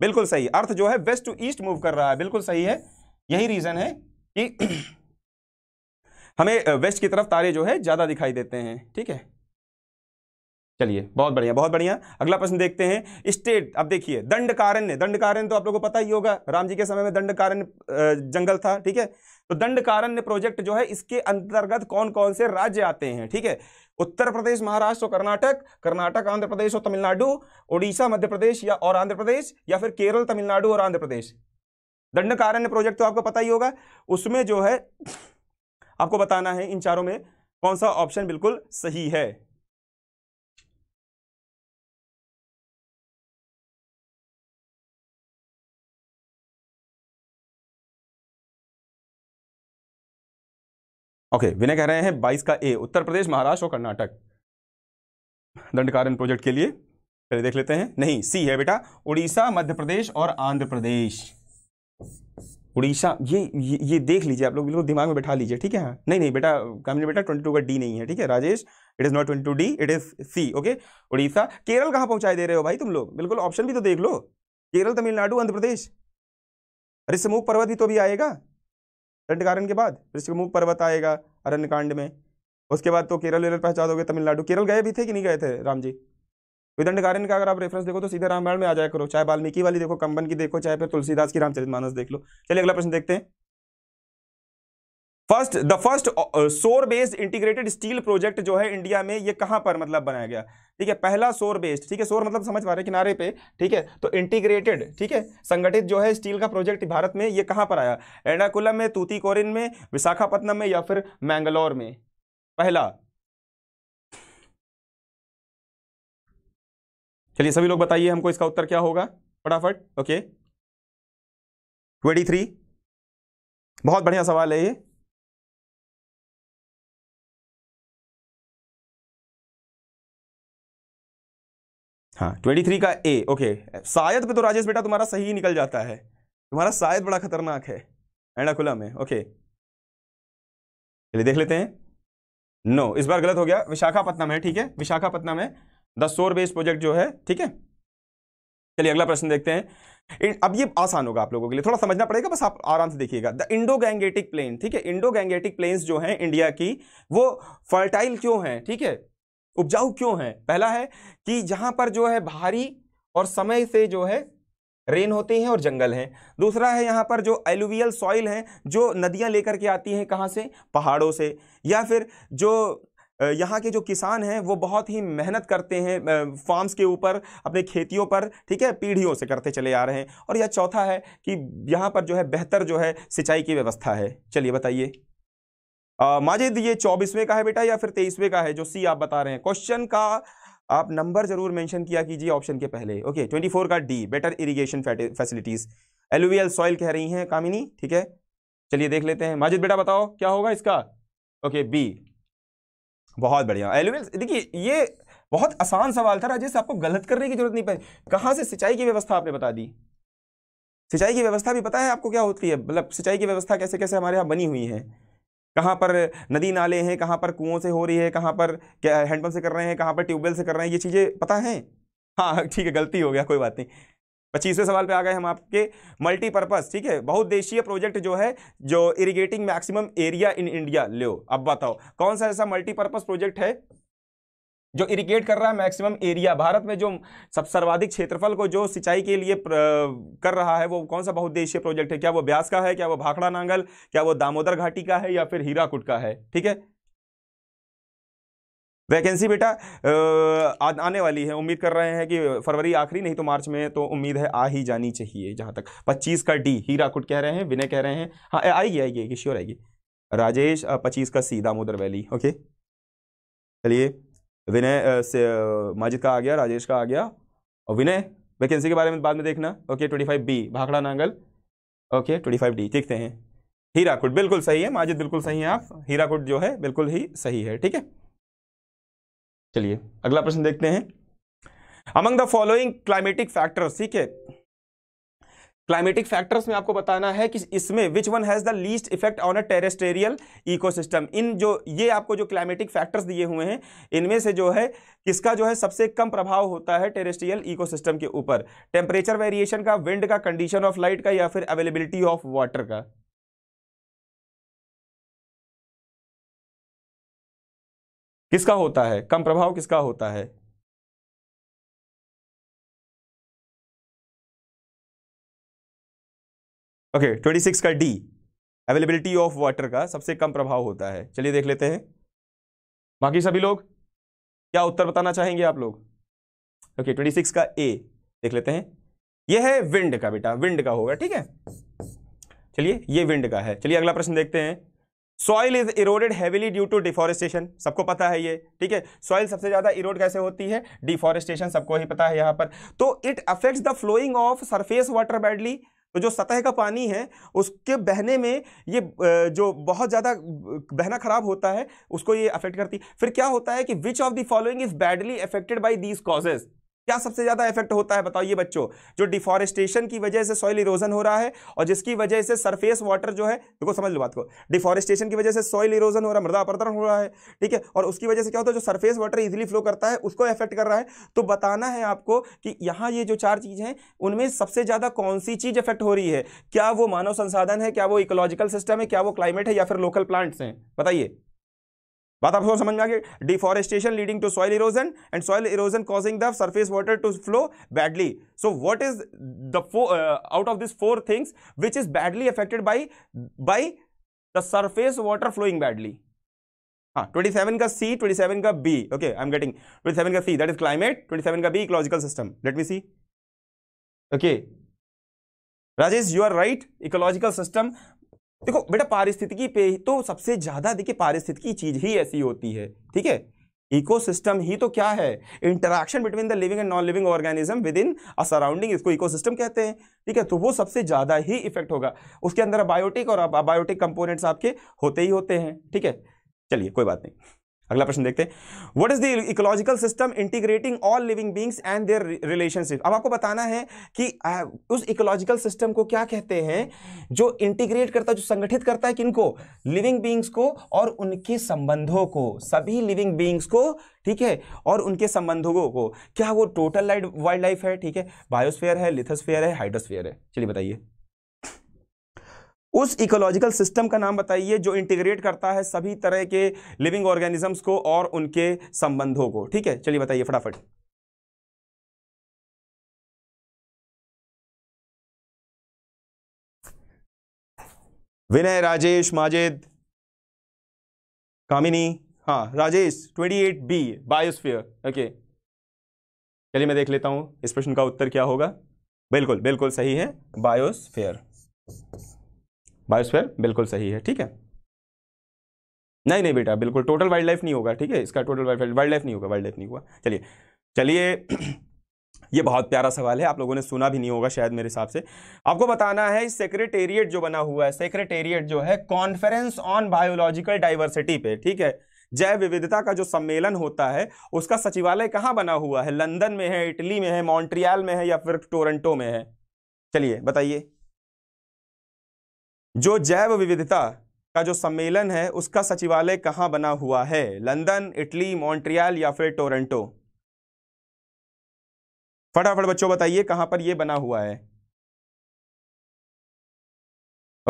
बिल्कुल सही अर्थ जो है वेस्ट टू ईस्ट मूव कर रहा है बिल्कुल सही है यही रीजन है कि हमें वेस्ट की तरफ तारे जो है ज़्यादा दिखाई देते हैं ठीक है चलिए बहुत बढ़िया बहुत बढ़िया अगला प्रश्न देखते हैं स्टेट अब देखिए दंडकारण्य दंडकारण्य तो आप लोगों को पता ही होगा राम जी के समय में दंडकारण्य जंगल था ठीक है तो दंडकारण्य प्रोजेक्ट जो है इसके अंतर्गत कौन कौन से राज्य आते हैं ठीक है उत्तर प्रदेश महाराष्ट्र और कर्नाटक कर्नाटक आंध्र प्रदेश और तमिलनाडु उड़ीसा मध्य प्रदेश या और आंध्र प्रदेश या फिर केरल तमिलनाडु और आंध्र प्रदेश दंडकारण्य प्रोजेक्ट तो आपको पता ही होगा उसमें जो है आपको बताना है इन चारों में कौन सा ऑप्शन बिल्कुल सही है ओके विनय कह रहे हैं बाईस का ए उत्तर प्रदेश महाराष्ट्र और कर्नाटक दंडकारण प्रोजेक्ट के लिए पहले देख लेते हैं नहीं सी है बेटा उड़ीसा मध्य प्रदेश और आंध्र प्रदेश उड़ीसा ये ये, ये देख लीजिए आप लोग बिल्कुल दिमाग में बैठा लीजिए ठीक है हाँ नहीं नहीं बेटा कामिनी बेटा ट्वेंटी टू का डी नहीं है ठीक है Rajesh it is not twenty two D it is C okay Orissa Kerala कहाँ पहुंचाई दे रहे हो भाई तुम लोग बिल्कुल ऑप्शन भी तो देख लो केरल तमिलनाडु आंध्र प्रदेश अरे समूह पर्वत भी तो भी आएगा दंडकारण के बाद ऋषिकमुख पर्वत आएगा अरण्य कांड में उसके बाद तो केरल वेरल पहचान दोगे तमिलनाडु केरल गए भी थे कि नहीं गए थे राम जी विदंडकारण का अगर आप रेफरेंस देखो तो सीधे रामायण में आ जाए करो चाहे वाल्मीकि वाली देखो कंबन की देखो चाहे फिर तुलसीदास की रामचरित मानस देख लो चलिए अगला प्रश्न देखते हैं first the first shore based integrated steel project जो है इंडिया में ये कहां पर मतलब बनाया गया ठीक है पहला सोर बेस्ड ठीक है सोर मतलब समझ पा रहे किनारे पे ठीक है तो इंटीग्रेटेड ठीक है संगठित जो है स्टील का प्रोजेक्ट भारत में ये कहां पर आया एर्नाकुलम में तूतीकोरिन में विशाखापट्टनम में या फिर मैंगलोर में पहला चलिए सभी लोग बताइए हमको इसका उत्तर क्या होगा फटाफट ओके ट्वेंटी थ्री बहुत बढ़िया सवाल है ये हाँ ट्वेंटी थ्री का ए ओके शायद पे तो राजेश बेटा तुम्हारा सही निकल जाता है तुम्हारा शायद बड़ा खतरनाक है एंडाकुला में ओके चलिए देख लेते हैं नो no, इस बार गलत हो गया विशाखापत्नम है ठीक है विशाखापत्नम है द सोर बेस प्रोजेक्ट जो है ठीक है चलिए अगला प्रश्न देखते हैं अब ये आसान होगा आप लोगों के लिए थोड़ा समझना पड़ेगा बस आप आराम से देखिएगा द इंडो गैंगेटिक प्लेन ठीक है इंडो गैंगेटिक प्लेन्स जो हैं इंडिया की वो फर्टाइल क्यों हैं ठीक है उपजाऊ क्यों है पहला है कि जहां पर जो है भारी और समय से जो है रेन होते हैं और जंगल हैं दूसरा है यहाँ पर जो एलुवियल सॉइल हैं जो नदियाँ लेकर के आती हैं कहाँ से पहाड़ों से या फिर जो यहाँ के जो किसान हैं वो बहुत ही मेहनत करते हैं फार्म्स के ऊपर अपने खेतियों पर ठीक है पीढ़ियों से करते चले आ रहे हैं और यह चौथा है कि यहाँ पर जो है बेहतर जो है सिंचाई की व्यवस्था है चलिए बताइए माजिद ये चौबीसवें का है बेटा या फिर तेईसवें का है जो सी आप बता रहे हैं क्वेश्चन का आप नंबर जरूर मेंशन किया कीजिए ऑप्शन के पहले ओके ट्वेंटी फोर का D better irrigation facilities alluvial soil कह रही हैं कामिनी ठीक है चलिए देख लेते हैं माजिद बेटा बताओ क्या होगा इसका ओके बी बहुत बढ़िया एलुवियल देखिए ये बहुत आसान सवाल था राजेश आपको गलत करने की जरूरत नहीं पड़ी कहाँ से सिंचाई की व्यवस्था आपने बता दी सिंचाई की व्यवस्था भी पता है आपको क्या होती है मतलब सिंचाई की व्यवस्था कैसे कैसे हमारे यहाँ बनी हुई है कहाँ पर नदी नाले हैं कहाँ पर कुओं से हो रही है कहाँ पर क्या हैंडपम्प से कर रहे हैं कहाँ पर ट्यूबवेल से कर रहे हैं ये चीज़ें पता हैं हाँ ठीक है गलती हो गया कोई बात नहीं पच्चीसवें सवाल पे आ गए हम आपके मल्टीपर्पज़ ठीक है देशीय प्रोजेक्ट जो है जो irrigating maximum area in India लो अब बताओ कौन सा ऐसा मल्टीपर्पज़ प्रोजेक्ट है जो इरिगेट कर रहा है मैक्सिमम एरिया भारत में जो सब सर्वाधिक क्षेत्रफल को जो सिंचाई के लिए कर रहा है वो कौन सा बहुउद्देशीय प्रोजेक्ट है क्या वो ब्यास का है क्या वो भाखड़ा नांगल क्या वो दामोदर घाटी का है या फिर हीराकुट का है ठीक है वैकेंसी बेटा आ, आने वाली है उम्मीद कर रहे हैं कि फरवरी आखिरी नहीं तो मार्च में तो उम्मीद है आ ही जानी चाहिए जहां तक पच्चीस का डी हीराकुट कह रहे हैं विनय कह रहे हैं हाँ आएगी आएगी आएगी श्योर आएगी राजेश पच्चीस का सी दामोदर वैली ओके चलिए विनय से माजिद का आ गया राजेश का आ गया और विनय वैकेंसी के बारे में बाद में देखना okay twenty five B Bhakra Nangal okay twenty five D देखते हैं हीराकुट बिल्कुल सही है माजिद बिल्कुल सही है आप हीराकुट जो है बिल्कुल ही सही है ठीक है चलिए अगला प्रश्न देखते हैं among the following climatic factors ठीक है क्लाइमेटिक फैक्टर्स में आपको बताना है कि इसमें which one has the least effect on a terrestrial ecosystem in जो ये आपको जो क्लाइमेटिक फैक्टर्स दिए हुए हैं इनमें से जो है किसका जो है सबसे कम प्रभाव होता है टेरेस्ट्रियल इकोसिस्टम के ऊपर टेम्परेचर वेरिएशन का विंड का कंडीशन ऑफ लाइट का या फिर अवेलेबिलिटी ऑफ वाटर का किसका होता है कम प्रभाव किसका होता है ओके ट्वेंटी सिक्स का डी अवेलेबिलिटी ऑफ वाटर का सबसे कम प्रभाव होता है चलिए देख लेते हैं बाकी सभी लोग क्या उत्तर बताना चाहेंगे आप लोग ओके ट्वेंटी सिक्स का ए देख लेते हैं यह है विंड का बेटा विंड का होगा ठीक है चलिए ये विंड का है चलिए अगला प्रश्न देखते हैं soil is eroded heavily due to deforestation सबको पता है ये ठीक है सॉइल सबसे ज़्यादा इरोड कैसे होती है डिफॉरेस्टेशन सबको ही पता है यहां पर तो it affects the flowing of surface water badly तो जो सतह का पानी है उसके बहने में ये जो बहुत ज़्यादा बहना खराब होता है उसको ये अफेक्ट करती फिर क्या होता है कि which of the following is badly affected by these causes क्या सबसे ज़्यादा इफेक्ट होता है बताइए बच्चों जो डिफॉरेस्टेशन की वजह से सॉइल इरोजन हो रहा है और जिसकी वजह से सरफेस वाटर जो है देखो समझ लो बात को डिफॉरेस्टेशन की वजह से सॉइल इरोजन हो रहा है मृदा अपरदन हो रहा है ठीक है और उसकी वजह से क्या होता है जो सरफेस वाटर इजिली फ्लो करता है उसको इफेक्ट कर रहा है तो बताना है आपको कि यहाँ ये जो चार चीज़ हैं उनमें सबसे ज़्यादा कौन सी चीज़ इफेक्ट हो रही है क्या वो मानव संसाधन है क्या वो इकोलॉजिकल सिस्टम है क्या वो क्लाइमेट है या फिर लोकल प्लांट्स हैं बताइए बात आपको समझ में आ गई deforestation leading to soil erosion and soil erosion causing the surface water to flow badly so what is the out of this four things which is badly affected by by the surface water flowing badly हाँ seven का C twenty seven का B okay I am getting twenty seven का C that is climate twenty seven का B ecological system let me see okay Rajesh you are right ecological system देखो बेटा पारिस्थितिकी पे तो सबसे ज्यादा देखिए पारिस्थितिकी चीज ही ऐसी होती है ठीक है इकोसिस्टम ही तो क्या है interaction between the living and non living organism within a surrounding इसको इकोसिस्टम कहते हैं ठीक है तो वो सबसे ज़्यादा ही इफेक्ट होगा उसके अंदर बायोटिक और अबायोटिक कंपोनेंट्स आपके होते ही होते हैं ठीक है चलिए कोई बात नहीं अगला प्रश्न देखते हैं is the ecological system integrating all living beings and their relationship अब आपको बताना है कि उस इकोलॉजिकल सिस्टम को क्या कहते हैं जो इंटीग्रेट करता है जो संगठित करता है किनको लिविंग बींग्स को और उनके संबंधों को सभी लिविंग बींग्स को ठीक है और उनके संबंधों को क्या वो टोटल वाइल्ड लाइफ है ठीक है बायोस्फेयर है लिथोस्फेयर है हाइड्रोस्फेयर है चलिए बताइए उस इकोलॉजिकल सिस्टम का नाम बताइए जो इंटीग्रेट करता है सभी तरह के लिविंग ऑर्गेनिजम्स को और उनके संबंधों को ठीक है चलिए बताइए फटाफट विनय राजेश माजिद कामिनी हाँ राजेश 28 बी बायोस्फीयर ओके चलिए मैं देख लेता हूं इस प्रश्न का उत्तर क्या होगा बिल्कुल बिल्कुल सही है बायोस्फीयर बायोस्फेयर बिल्कुल सही है ठीक है नहीं नहीं बेटा बिल्कुल टोटल वाइल्ड लाइफ नहीं होगा ठीक है इसका टोटल वाइल्ड लाइफ नहीं होगा वाइल्ड लाइफ नहीं होगा चलिए चलिए ये बहुत प्यारा सवाल है आप लोगों ने सुना भी नहीं होगा शायद मेरे हिसाब से आपको बताना है सेक्रेटेरिएट जो बना हुआ है सेक्रेटेरिएट जो है कॉन्फ्रेंस ऑन बायोलॉजिकल डाइवर्सिटी पे ठीक है जैव विविधता का जो सम्मेलन होता है उसका सचिवालय कहाँ बना हुआ है लंदन में है इटली में है मॉन्ट्रियाल में है या फिर टोरंटो में है चलिए बताइए जो जैव विविधता का जो सम्मेलन है उसका सचिवालय कहाँ बना हुआ है लंदन इटली मॉन्ट्रियल या फिर टोरंटो फटाफट बच्चों बताइए कहां पर यह बना हुआ है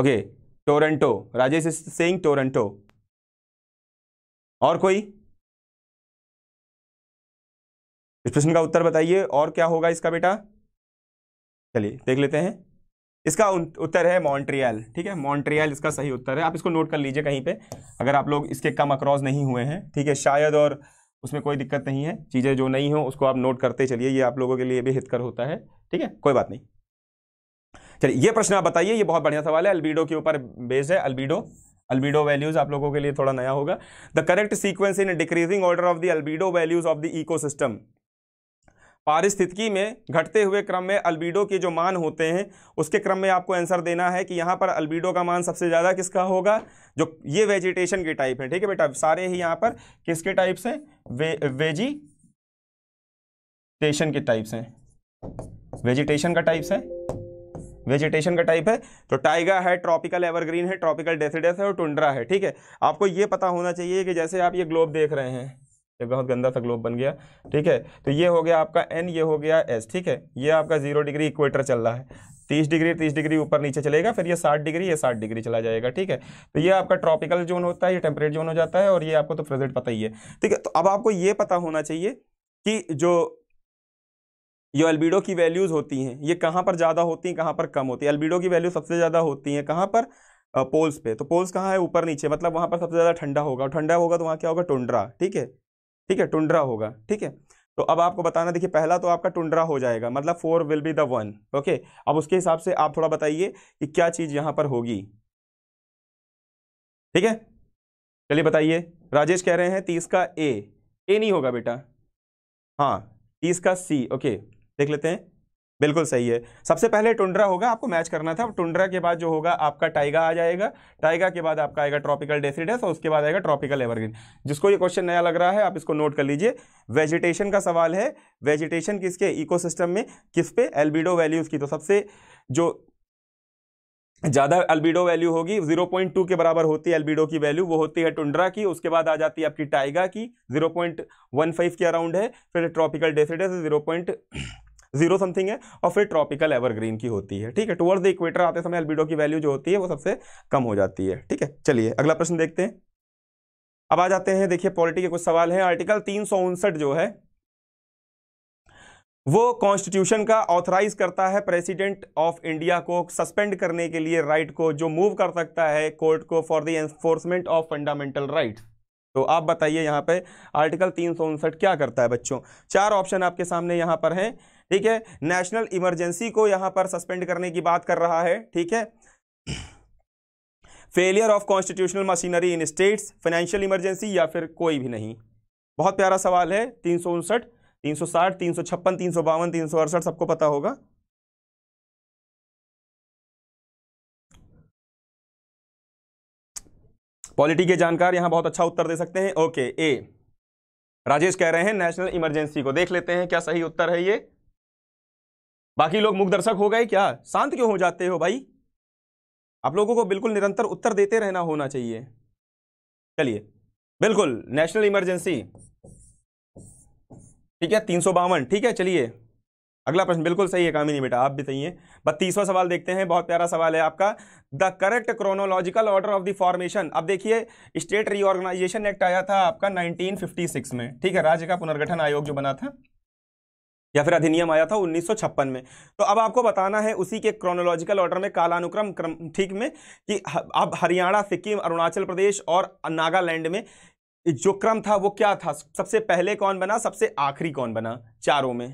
okay Toronto Rajesh Singh Toronto और कोई इस प्रश्न का उत्तर बताइए और क्या होगा इसका बेटा चलिए देख लेते हैं इसका उत्तर है मॉन्ट्रियल ठीक है मॉन्ट्रियल इसका सही उत्तर है आप इसको नोट कर लीजिए कहीं पे अगर आप लोग इसके कम अक्रॉस नहीं हुए हैं ठीक है शायद और उसमें कोई दिक्कत नहीं है चीज़ें जो नहीं हो उसको आप नोट करते चलिए ये आप लोगों के लिए भी हितकर होता है ठीक है कोई बात नहीं चलिए ये प्रश्न आप बताइए ये बहुत बढ़िया सवाल है अल्बीडो के ऊपर बेस्ड है अल्बीडो अल्बीडो वैल्यूज आप लोगों के लिए थोड़ा नया होगा the correct sequence in decreasing order of the albedo values of the ecosystem पारिस्थितिकी में घटते हुए क्रम में अल्बीडो के जो मान होते हैं उसके क्रम में आपको आंसर देना है कि यहाँ पर अल्बीडो का मान सबसे ज़्यादा किसका होगा जो ये वेजिटेशन के टाइप है ठीक है बेटा सारे ही यहाँ पर किसके टाइप्स हैं वे वेजिटेशन के टाइप्स हैं वेजिटेशन का टाइप्स है वेजिटेशन का टाइप है तो टाइगा है ट्रॉपिकल एवरग्रीन है ट्रॉपिकल डेसीडेस है और टुंड्रा है ठीक है आपको ये पता होना चाहिए कि जैसे आप ये ग्लोब देख रहे हैं ये बहुत गंदा सा ग्लोब बन गया ठीक है तो ये हो गया आपका एन ये हो गया एस ठीक है ये आपका जीरो डिग्री इक्वेटर चल रहा है तीस डिग्री तीस डिग्री ऊपर नीचे चलेगा फिर ये साठ डिग्री ये साठ डिग्री चला जाएगा ठीक है तो ये आपका ट्रॉपिकल जोन होता है ये टेम्परेट जोन हो जाता है और ये आपको तो प्रेजेंट पता ही है ठीक है तो अब आपको ये पता होना चाहिए कि जो ये एल्बिडो की वैल्यूज़ होती हैं ये कहाँ पर ज़्यादा होती हैं कहाँ पर कम होती है एल्बिडो की वैल्यू सबसे ज़्यादा होती हैं कहाँ पर पोल्स पे तो पोल्स कहाँ है ऊपर नीचे मतलब वहाँ पर सबसे ज़्यादा ठंडा होगा और ठंडा होगा तो वहाँ क्या होगा टुंड्रा ठीक है ठीक है टुंड्रा होगा ठीक है तो अब आपको बताना देखिए पहला तो आपका टुंड्रा हो जाएगा मतलब four will be the one okay अब उसके हिसाब से आप थोड़ा बताइए कि क्या चीज़ यहां पर होगी ठीक है चलिए बताइए राजेश कह रहे हैं तीस का ए ए नहीं होगा बेटा हाँ तीस का सी ओके देख लेते हैं बिल्कुल सही है सबसे पहले टुंड्रा होगा आपको मैच करना था टुंड्रा के बाद जो होगा आपका टाइगा आ जाएगा टाइगा के बाद आपका आएगा ट्रॉपिकल डेसीडेस और उसके बाद आएगा ट्रॉपिकल एवरग्रीन जिसको ये क्वेश्चन नया लग रहा है आप इसको नोट कर लीजिए वेजिटेशन का सवाल है वेजिटेशन किसके इकोसिस्टम में किस पे एल्बिडो वैल्यूज़ की तो सबसे जो ज़्यादा अल्बिडो वैल्यू होगी 0.2 के बराबर होती है अल्बिडो की वैल्यू वो होती है टुंड्रा की उसके बाद आ जाती है आपकी टाइगा की 0.15 के अराउंड है फिर ट्रॉपिकल डेसीडेस जीरो समथिंग है और फिर ट्रॉपिकल एवरग्रीन की होती है ठीक है टुवर्ड्स द इक्वेटर आते समय एल्बिडो की वैल्यू जो होती है वो सबसे कम हो जाती है ठीक है चलिए अगला प्रश्न देखते हैं अब आ जाते हैं देखिए पॉलिटी के कुछ सवाल हैं आर्टिकल तीन जो है वो कॉन्स्टिट्यूशन का ऑथराइज करता है प्रेसिडेंट ऑफ इंडिया को सस्पेंड करने के लिए राइट right को जो मूव कर सकता है कोर्ट को for the enforcement of fundamental right तो आप बताइए यहाँ पे आर्टिकल तीन क्या करता है बच्चों चार ऑप्शन आपके सामने यहाँ पर हैं ठीक है नेशनल इमरजेंसी को यहां पर सस्पेंड करने की बात कर रहा है ठीक है failure of constitutional machinery in states financial emergency या फिर कोई भी नहीं बहुत प्यारा सवाल है तीन सौ उनसठ तीन सौ साठ तीन सौ छप्पन तीन सौ बावन तीन सौ अड़सठ सबको पता होगा पॉलिटी के जानकार यहां बहुत अच्छा उत्तर दे सकते हैं ओके ए राजेश कह रहे हैं नेशनल इमरजेंसी को देख लेते हैं क्या सही उत्तर है ये बाकी लोग मुखदर्शक हो गए क्या शांत क्यों हो जाते हो भाई आप लोगों को बिल्कुल निरंतर उत्तर देते रहना होना चाहिए चलिए बिल्कुल नेशनल इमरजेंसी ठीक है तीन सौ बावन ठीक है चलिए अगला प्रश्न बिल्कुल सही है नहीं बेटा आप भी सही है बत्तीसवा सवाल देखते हैं बहुत प्यारा सवाल है आपका the correct chronological order of the formation अब देखिए स्टेट रीऑर्गेनाइजेशन एक्ट आया था आपका 1956 में ठीक है राज्य का पुनर्गठन आयोग जो बना था या फिर अधिनियम आया था उन्नीस में तो अब आपको बताना है उसी के क्रोनोलॉजिकल ऑर्डर में कालानुक्रम क्रम ठीक में कि अब हरियाणा सिक्किम अरुणाचल प्रदेश और नागालैंड में जो क्रम था वो क्या था सबसे पहले कौन बना सबसे आखिरी कौन बना चारों में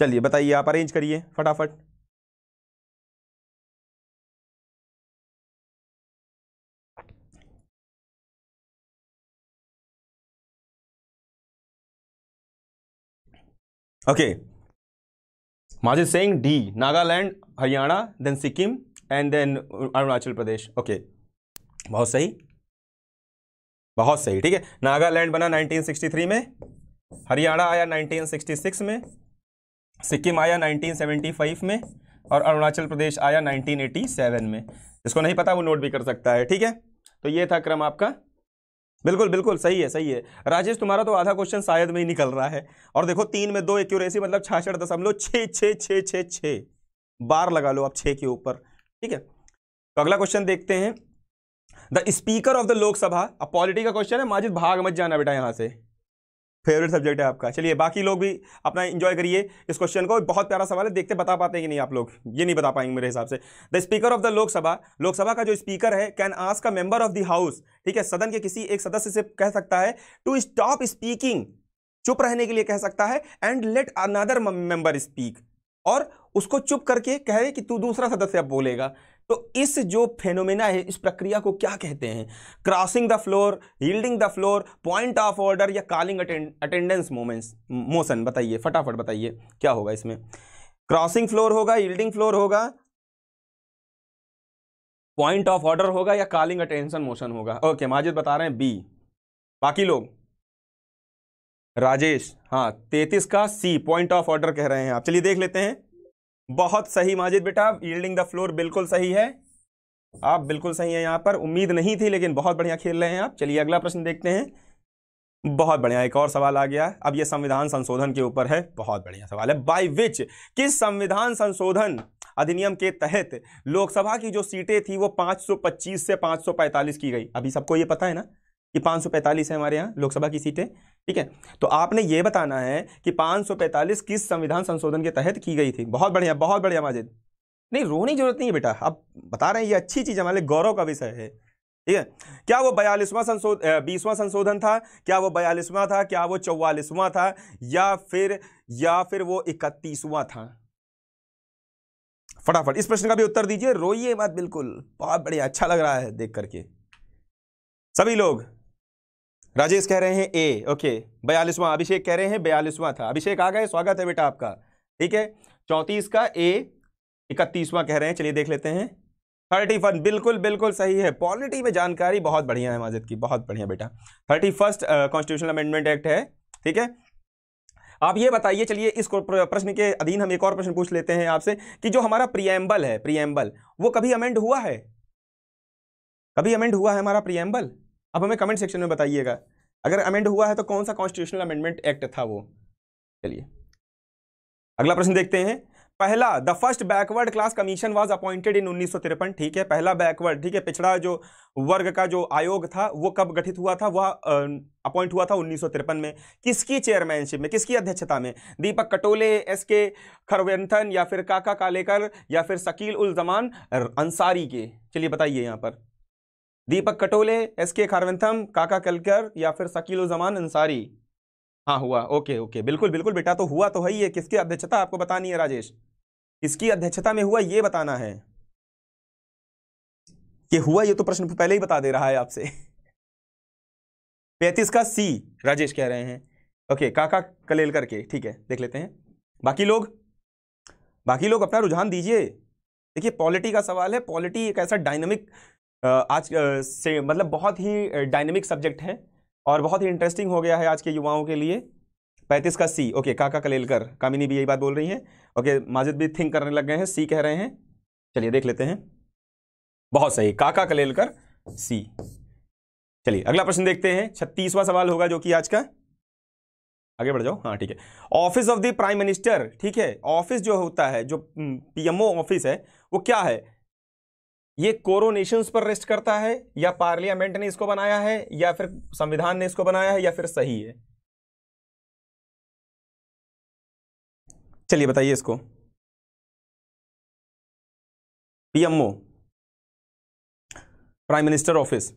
चलिए बताइए आप अरेंज करिए फटाफट okay Maj is saying D. Nagaland, Haryana, then Sikkim, and then Arunachal Pradesh. बहुत सही बहुत सही ठीक है नागालैंड बना 1963 में हरियाणा आया 1966 में सिक्किम आया 1975 में और अरुणाचल प्रदेश आया 1987 में इसको नहीं पता वो नोट भी कर सकता है ठीक है तो ये था क्रम आपका बिल्कुल बिल्कुल सही है सही है राजेश तुम्हारा तो आधा क्वेश्चन शायद में ही निकल रहा है और देखो तीन में दो एक्यूरेसी मतलब छाछठ दशमलव छः छः छः छः छः बार लगा लो आप छः के ऊपर ठीक है तो अगला क्वेश्चन देखते हैं the speaker of the Lok Sabha अब पॉलिटी का क्वेश्चन है माजिद भाग मत जाना बेटा यहाँ से फेवरेट सब्जेक्ट है आपका चलिए बाकी लोग भी अपना इन्जॉय करिए इस क्वेश्चन को बहुत प्यारा सवाल है देखते बता पाते हैं कि नहीं आप लोग ये नहीं बता पाएंगे मेरे हिसाब से the speaker of the Lok Sabha Lok Sabha का जो स्पीकर है can ask a member of the house ठीक है सदन के किसी एक सदस्य से कह सकता है टू स्टॉप स्पीकिंग चुप रहने के लिए कह सकता है and let another member speak और उसको चुप करके कहे कि तू दूसरा सदस्य अब बोलेगा तो इस जो फेनोमेना है इस प्रक्रिया को क्या कहते हैं crossing the floor yielding the floor point of order या कॉलिंग अटेंडेंस मोमेंट्स मोशन बताइए फटाफट बताइए क्या होगा इसमें क्रॉसिंग फ्लोर होगा यील्डिंग फ्लोर होगा पॉइंट ऑफ ऑर्डर होगा या कॉलिंग अटेंशन मोशन होगा ओके माजिद बता रहे हैं बी बाकी लोग राजेश हाँ तैतीस का सी पॉइंट ऑफ ऑर्डर कह रहे हैं आप चलिए देख लेते हैं बहुत सही माजिद बेटा यील्डिंग द फ्लोर बिल्कुल सही है आप बिल्कुल सही हैं यहाँ पर उम्मीद नहीं थी लेकिन बहुत बढ़िया खेल रहे हैं आप चलिए अगला प्रश्न देखते हैं बहुत बढ़िया एक और सवाल आ गया अब ये संविधान संशोधन के ऊपर है बहुत बढ़िया सवाल है बाय विच किस संविधान संशोधन अधिनियम के तहत लोकसभा की जो सीटें थी वो 525 से 545 की गई अभी सबको ये पता है ना कि 545 है हमारे यहाँ लोकसभा की सीटें ठीक है तो आपने ये बताना है कि 545 किस संविधान संशोधन के तहत की गई थी बहुत बढ़िया बहुत बढ़िया माजिद नहीं रोने की जरूरत नहीं है बेटा आप बता रहे हैं ये अच्छी चीज़ हमारे गौरव का विषय है ठीक है क्या वो बयालीसवां संशोधन बीसवां संशोधन था क्या वो बयालीसवां था क्या वो चौवालीसवां था या फिर या फिर वो इकतीसवां था फटाफट इस प्रश्न का भी उत्तर दीजिए रोइए मत बिल्कुल बहुत बढ़िया अच्छा लग रहा है देख करके सभी लोग राजेश कह रहे हैं ए ओके बयालीसवां अभिषेक कह रहे हैं बयालीसवां था अभिषेक आ गए स्वागत है बेटा आपका ठीक है चौंतीस का ए इकतीसवां कह रहे हैं चलिए देख लेते हैं थर्टी फर्स्ट बिल्कुल बिल्कुल सही है पॉलिटी में जानकारी बहुत बढ़िया है माजिद की बहुत बढ़िया बेटा thirty first constitutional amendment act है ठीक है आप ये बताइए चलिए इस प्रश्न के अधीन हम एक और प्रश्न पूछ लेते हैं आपसे कि जो हमारा प्रियम्बल है प्रियम्बल वो कभी अमेंड हुआ है कभी अमेंड हुआ है हमारा प्रियम्बल अब हमें कमेंट सेक्शन में बताइएगा अगर अमेंड हुआ है तो कौन सा कॉन्स्टिट्यूशनल अमेंडमेंट एक्ट था वो चलिए अगला प्रश्न देखते हैं पहला the first backward class commission was appointed in उन्नीस ठीक है पहला बैकवर्ड ठीक है पिछड़ा जो वर्ग का जो आयोग था वो कब गठित हुआ था वह अपॉइंट हुआ था उन्नीस में किसकी चेयरमैनशिप में किसकी अध्यक्षता में दीपक कटोले एस के खरवेंथन या फिर काका कालेकर या फिर शकील उल जमान अंसारी के चलिए बताइए यहाँ पर दीपक कटोले एस के खारवेंथम काका कलकर या फिर शकीलुजमान अंसारी हाँ हुआ ओके ओके बिल्कुल बिल्कुल बेटा तो हुआ तो है ही है किसकी अध्यक्षता आपको बतानी है राजेश किसकी अध्यक्षता में हुआ ये बताना है कि हुआ ये तो प्रश्न पहले ही बता दे रहा है आपसे पैंतीस का सी राजेश कह रहे हैं ओके काका कलेल करके ठीक है देख लेते हैं बाकी लोग बाकी लोग अपना रुझान दीजिए देखिए पॉलिटी का सवाल है पॉलिटी एक ऐसा डायनेमिक आज से मतलब बहुत ही डायनेमिक सब्जेक्ट है और बहुत ही इंटरेस्टिंग हो गया है आज के युवाओं के लिए पैंतीस का सी ओके काका कलेलकर कामिनी भी यही बात बोल रही हैं ओके माजिद भी थिंक करने लग गए हैं सी कह रहे हैं चलिए देख लेते हैं बहुत सही काका कलेलकर सी चलिए अगला प्रश्न देखते हैं छत्तीसवां सवाल होगा जो कि आज का आगे बढ़ जाओ हाँ ठीक है office of the prime minister ठीक है ऑफिस जो होता है जो पीएमओ हम्म, ऑफिस है वो क्या है ये कोरोनेशंस पर रेस्ट करता है या पार्लियामेंट ने इसको बनाया है या फिर संविधान ने इसको बनाया है या फिर सही है चलिए बताइए इसको PMO prime minister office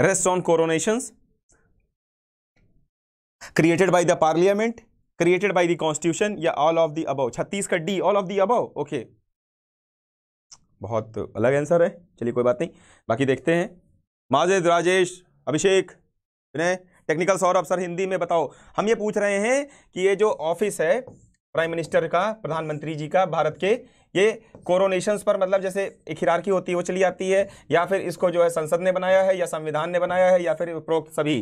rest on coronations created by the parliament created by the constitution या ऑल ऑफ द अबव छत्तीस का D all of the above okay बहुत अलग आंसर है चलिए कोई बात नहीं बाकी देखते हैं माजिद राजेश अभिषेक विनय टेक्निकल सौरभ सर हिंदी में बताओ हम ये पूछ रहे हैं कि ये जो ऑफिस है प्राइम मिनिस्टर का प्रधानमंत्री जी का भारत के ये कोरोनेशंस पर मतलब जैसे एक हिरारकी होती है वो चली आती है या फिर इसको जो है संसद ने बनाया है या संविधान ने बनाया है या फिर उपरोक्त सभी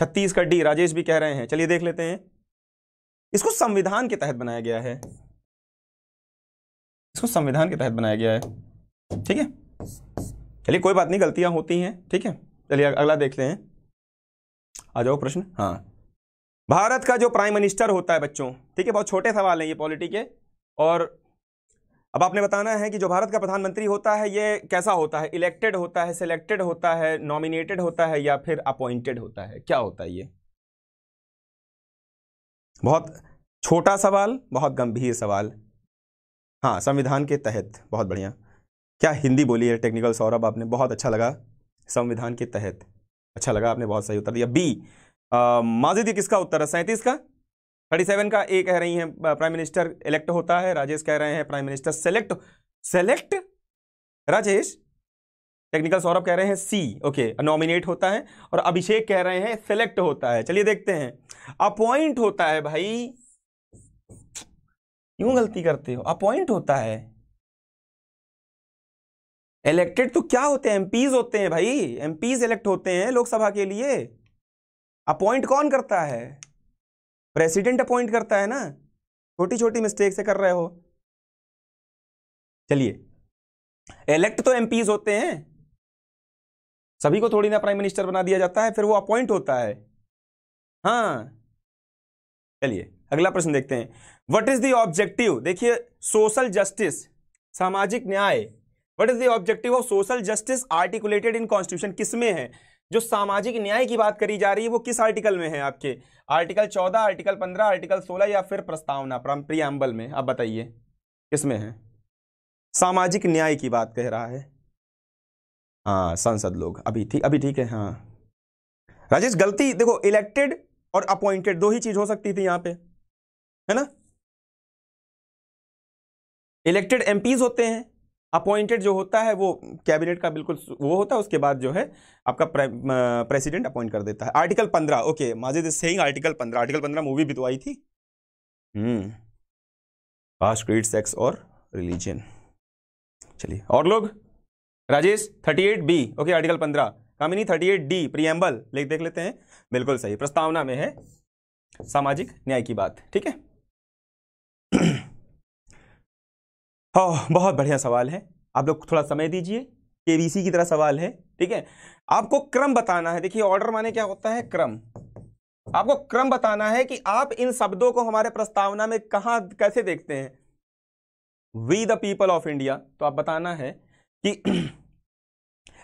छत्तीसगढ़ डी राजेश भी कह रहे हैं चलिए देख लेते हैं इसको संविधान के तहत बनाया गया है इसको संविधान के तहत बनाया गया है ठीक है चलिए कोई बात नहीं गलतियां होती हैं ठीक है चलिए अगला देख लें आ जाओ प्रश्न हाँ भारत का जो प्राइम मिनिस्टर होता है बच्चों ठीक है बहुत छोटे सवाल हैं ये पॉलिटी के और अब आपने बताना है कि जो भारत का प्रधानमंत्री होता है ये कैसा होता है इलेक्टेड होता है सिलेक्टेड होता है नॉमिनेटेड होता है या फिर अपॉइंटेड होता है क्या होता है ये बहुत छोटा सवाल बहुत गंभीर सवाल हाँ संविधान के तहत बहुत बढ़िया क्या हिंदी बोली है टेक्निकल सौरभ आपने बहुत अच्छा लगा संविधान के तहत अच्छा लगा आपने बहुत सही उत्तर दिया बी माजिद किसका उत्तर है सैंतीस का थर्टी सेवन का ए कह रही हैं प्राइम मिनिस्टर इलेक्ट होता है राजेश कह रहे हैं prime minister select select Rajesh technical Saurabh कह रहे हैं सी ओके नॉमिनेट होता है और अभिषेक कह रहे हैं सेलेक्ट होता है चलिए देखते हैं अपॉइंट होता है भाई क्यों गलती करते हो अपॉइंट होता है इलेक्टेड तो क्या होते हैं एमपीज होते हैं भाई एमपीज इलेक्ट होते हैं लोकसभा के लिए अपॉइंट कौन करता है प्रेसिडेंट अपॉइंट करता है ना छोटी छोटी मिस्टेक से कर रहे हो चलिए इलेक्ट तो एमपीज होते हैं सभी को थोड़ी ना प्राइम मिनिस्टर बना दिया जाता है फिर वो अपॉइंट होता है हाँ चलिए अगला प्रश्न देखते हैं व्हाट इज द ऑब्जेक्टिव देखिए सोशल जस्टिस सामाजिक न्याय what is the objective of social justice articulated in constitution किसमें है जो सामाजिक न्याय की बात करी जा रही है वो किस आर्टिकल में है आपके आर्टिकल चौदह आर्टिकल पंद्रह आर्टिकल सोलह या फिर प्रस्तावना प्रियम्बल में आप बताइए किसमें है सामाजिक न्याय की बात कह रहा है हाँ सांसद लोग अभी थी, अभी ठीक है हाँ राजेश गलती देखो इलेक्टेड और अपॉइंटेड दो ही चीज हो सकती थी यहाँ पे है ना इलेक्टेड एमपीज होते हैं अपॉइंटेड जो होता है वो कैबिनेट का बिल्कुल वो होता है उसके बाद जो है आपका प्रेसिडेंट अपॉइंट कर देता है आर्टिकल पंद्रह ओके माजिद सेइंग आर्टिकल पंद्रह आर्टिकल पंद्रह मूवी भी तो आई थी क्रीड हम्म, सेक्स और रिलीजन चलिए और लोग Rajesh thirty eight B okay article पंद्रह Kamini thirty eight D preamble देख लेते हैं बिल्कुल सही प्रस्तावना में है सामाजिक न्याय की बात ठीक है हाँ बहुत बढ़िया सवाल है आप लोग थोड़ा समय दीजिए के की तरह सवाल है ठीक है आपको क्रम बताना है देखिए ऑर्डर माने क्या होता है क्रम आपको क्रम बताना है कि आप इन शब्दों को हमारे प्रस्तावना में कहा कैसे देखते हैं we the people of India तो आप बताना है कि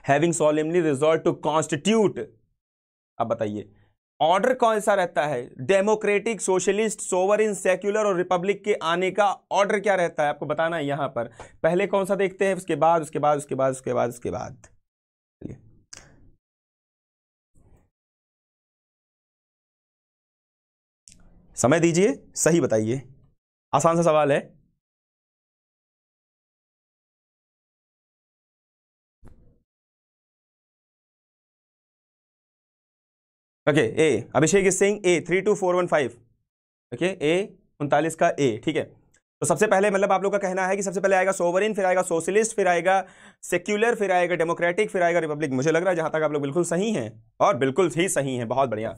having solemnly resolved to constitute आप बताइए ऑर्डर कौन सा रहता है डेमोक्रेटिक सोशलिस्ट इन सेक्युलर और रिपब्लिक के आने का ऑर्डर क्या रहता है आपको बताना है यहां पर पहले कौन सा देखते हैं उसके बाद उसके बाद उसके बाद उसके बाद उसके बाद समय दीजिए सही बताइए आसान सा सवाल है okay A Abhishek is Singh A three two four one five okay A उनतालीस का ए ठीक है तो सबसे पहले मतलब आप लोग का कहना है कि सबसे पहले आएगा सोवरिन फिर आएगा सोशलिस्ट फिर आएगा सेक्युलर फिर आएगा डेमोक्रेटिक फिर आएगा रिपब्लिक मुझे लग रहा है जहां तक आप लोग बिल्कुल सही हैं और बिल्कुल ही सही हैं बहुत बढ़िया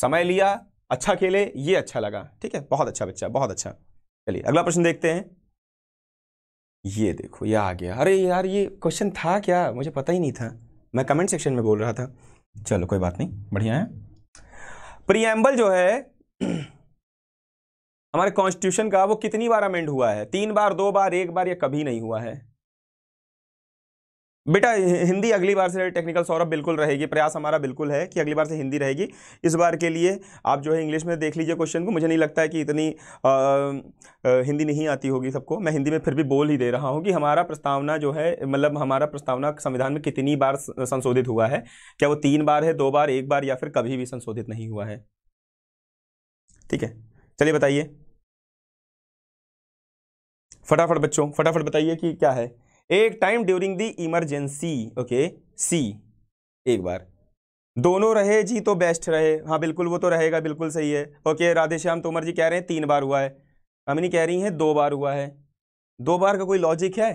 समय लिया अच्छा खेले ये अच्छा लगा ठीक है बहुत अच्छा बच्चा बहुत अच्छा चलिए अगला प्रश्न देखते हैं ये देखो ये आ गया अरे यार ये क्वेश्चन था क्या मुझे पता ही नहीं था मैं कमेंट सेक्शन में बोल रहा था चलो कोई बात नहीं बढ़िया है प्रियम्बल जो है हमारे कॉन्स्टिट्यूशन का वो कितनी बार अमेंड हुआ है तीन बार दो बार एक बार या कभी नहीं हुआ है बेटा हिंदी अगली बार से टेक्निकल सौरभ बिल्कुल रहेगी प्रयास हमारा बिल्कुल है कि अगली बार से हिंदी रहेगी इस बार के लिए आप जो है इंग्लिश में देख लीजिए क्वेश्चन को मुझे नहीं लगता है कि इतनी आ, आ, हिंदी नहीं आती होगी सबको मैं हिंदी में फिर भी बोल ही दे रहा हूँ कि हमारा प्रस्तावना जो है मतलब हमारा प्रस्तावना संविधान में कितनी बार संशोधित हुआ है क्या वो तीन बार है दो बार एक बार या फिर कभी भी संशोधित नहीं हुआ है ठीक है चलिए बताइए फटाफट बच्चों फटाफट बताइए कि क्या है एक time during the emergency okay C एक बार दोनों रहे जी तो बेस्ट रहे हाँ बिल्कुल वो तो रहेगा बिल्कुल सही है ओके राधेश्याम तोमर जी कह रहे हैं तीन बार हुआ है अमिनी कह रही हैं दो बार हुआ है दो बार का कोई लॉजिक है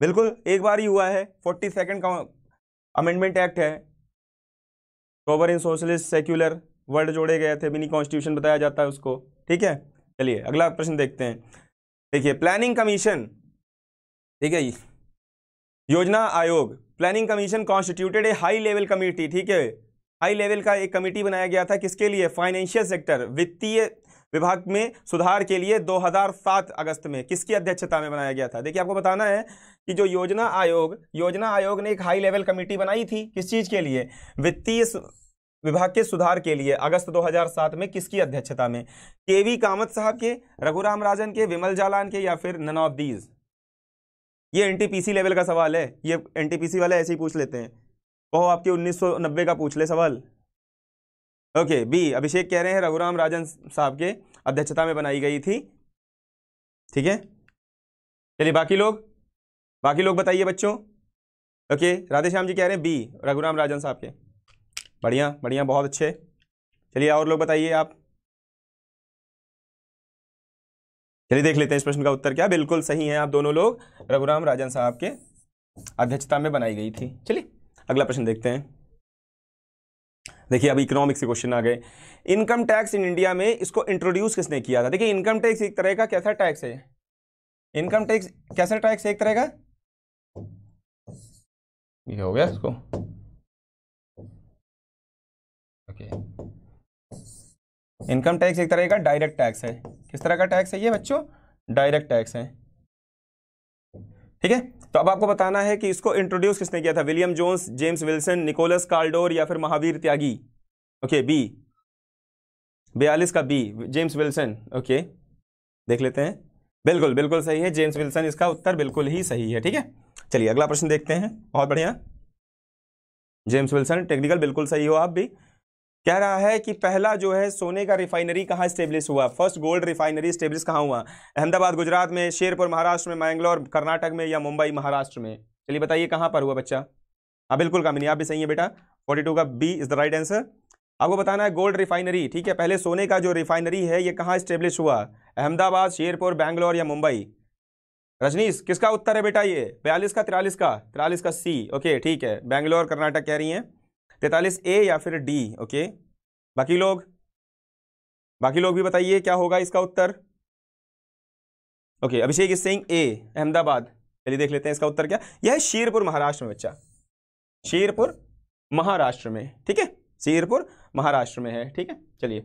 बिल्कुल एक बार ही हुआ है फोर्टी सेकेंड का अमेंडमेंट एक्ट है सोवर इन सोशलिस्ट सेक्युलर वर्ड जोड़े गए थे मिनी कॉन्स्टिट्यूशन बताया जाता है उसको ठीक है चलिए अगला प्रश्न देखते हैं देखिए प्लानिंग कमीशन ठीक है योजना आयोग planning commission constituted a high level committee ठीक है हाई लेवल का एक कमेटी बनाया गया था किसके लिए फाइनेंशियल सेक्टर वित्तीय विभाग में सुधार के लिए 2007 अगस्त में किसकी अध्यक्षता में बनाया गया था देखिए आपको बताना है कि जो योजना आयोग योजना आयोग ने एक हाई लेवल कमेटी बनाई थी किस चीज़ के लिए वित्तीय विभाग के सुधार के लिए अगस्त 2007 में किसकी अध्यक्षता में के वी कामत साहब के रघुराम राजन के विमल जालान के या फिर नन ऑफ दीज ये एनटीपीसी लेवल का सवाल है ये एनटीपीसी वाला ऐसे ही पूछ लेते हैं कहो आपके 1990 का पूछ ले सवाल ओके बी अभिषेक कह रहे हैं रघुराम राजन साहब के अध्यक्षता में बनाई गई थी ठीक है चलिए बाकी लोग बाकी लोग बताइए बच्चों ओके राधेश्याम जी कह रहे हैं बी रघुराम राजन साहब के बढ़िया बढ़िया बहुत अच्छे चलिए और लोग बताइए आप चलिए देख लेते हैं इस प्रश्न का उत्तर क्या बिल्कुल सही है आप दोनों लोग रघुराम राजन साहब के अध्यक्षता में बनाई गई थी चलिए अगला प्रश्न देखते हैं देखिए अब इकोनॉमिक्स से क्वेश्चन आ गए इनकम टैक्स इन इंडिया में इसको इंट्रोड्यूस किसने किया था देखिए इनकम टैक्स एक तरह का कैसा टैक्स है इनकम टैक्स कैसा टैक्स एक तरह का ये हो गया इसको ओके okay. इनकम टैक्स एक तरह का डायरेक्ट टैक्स है किस तरह का टैक्स है ये बच्चों डायरेक्ट टैक्स है ठीक है तो अब आपको बताना है कि इसको इंट्रोड्यूस किसने किया था William Jones James Wilson Nicholas Kaldor या फिर महावीर त्यागी ओके बी बयालीस का बी जेम्स विल्सन ओके देख लेते हैं बिल्कुल बिल्कुल सही है जेम्स विल्सन इसका उत्तर बिल्कुल ही सही है ठीक है चलिए अगला प्रश्न देखते हैं बहुत बढ़िया जेम्स विल्सन टेक्निकल बिल्कुल सही हो आप भी कह रहा है कि पहला जो है सोने का रिफाइनरी कहाँ स्टेब्लिश हुआ फर्स्ट गोल्ड रिफाइनरी स्टेब्लिश कहाँ हुआ अहमदाबाद गुजरात में शेरपुर महाराष्ट्र में मैंगलोर कर्नाटक में या मुंबई महाराष्ट्र में चलिए बताइए कहाँ पर हुआ बच्चा हाँ बिल्कुल कामिनी आप भी सही है बेटा फोर्टी टू का B is the right answer आपको बताना है गोल्ड रिफाइनरी ठीक है पहले सोने का जो रिफाइनरी है ये कहाँ स्टेब्लिश हुआ अहमदाबाद शेरपुर बैंगलोर या मुंबई रजनीश किसका उत्तर है बेटा ये बयालीस का तिरालीस का तिरालीस का सी ओके ठीक है बैंगलोर कर्नाटक कह रही हैं तैतालीस ए या फिर डी ओके बाकी लोग बाकी लोग भी बताइए क्या होगा इसका उत्तर ओके अभिषेक सिंह ए अहमदाबाद चलिए देख लेते हैं इसका उत्तर क्या यह है शीरपुर महाराष्ट्र में बच्चा शेरपुर महाराष्ट्र में ठीक है शेरपुर महाराष्ट्र में है ठीक है चलिए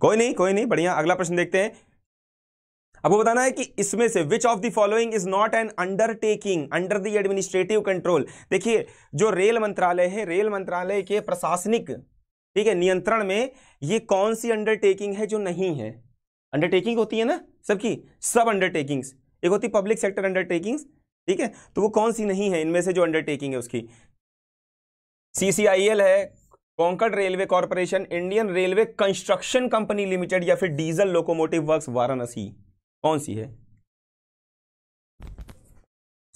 कोई नहीं कोई नहीं बढ़िया अगला प्रश्न देखते हैं आपको बताना है कि इसमें से which of the following is not an undertaking under the administrative control देखिए जो रेल मंत्रालय है रेल मंत्रालय के प्रशासनिक ठीक है नियंत्रण में ये कौन सी अंडरटेकिंग है जो नहीं है अंडरटेकिंग होती है ना सबकी सब अंडरटेकिंग्स एक होती पब्लिक सेक्टर अंडरटेकिंग्स ठीक है तो वो कौन सी नहीं है इनमें से जो अंडरटेकिंग है उसकी सीसीआईएल है Konkan railway corporation Indian railway construction company limited या फिर डीजल लोकोमोटिव वर्क्स वाराणसी कौन सी है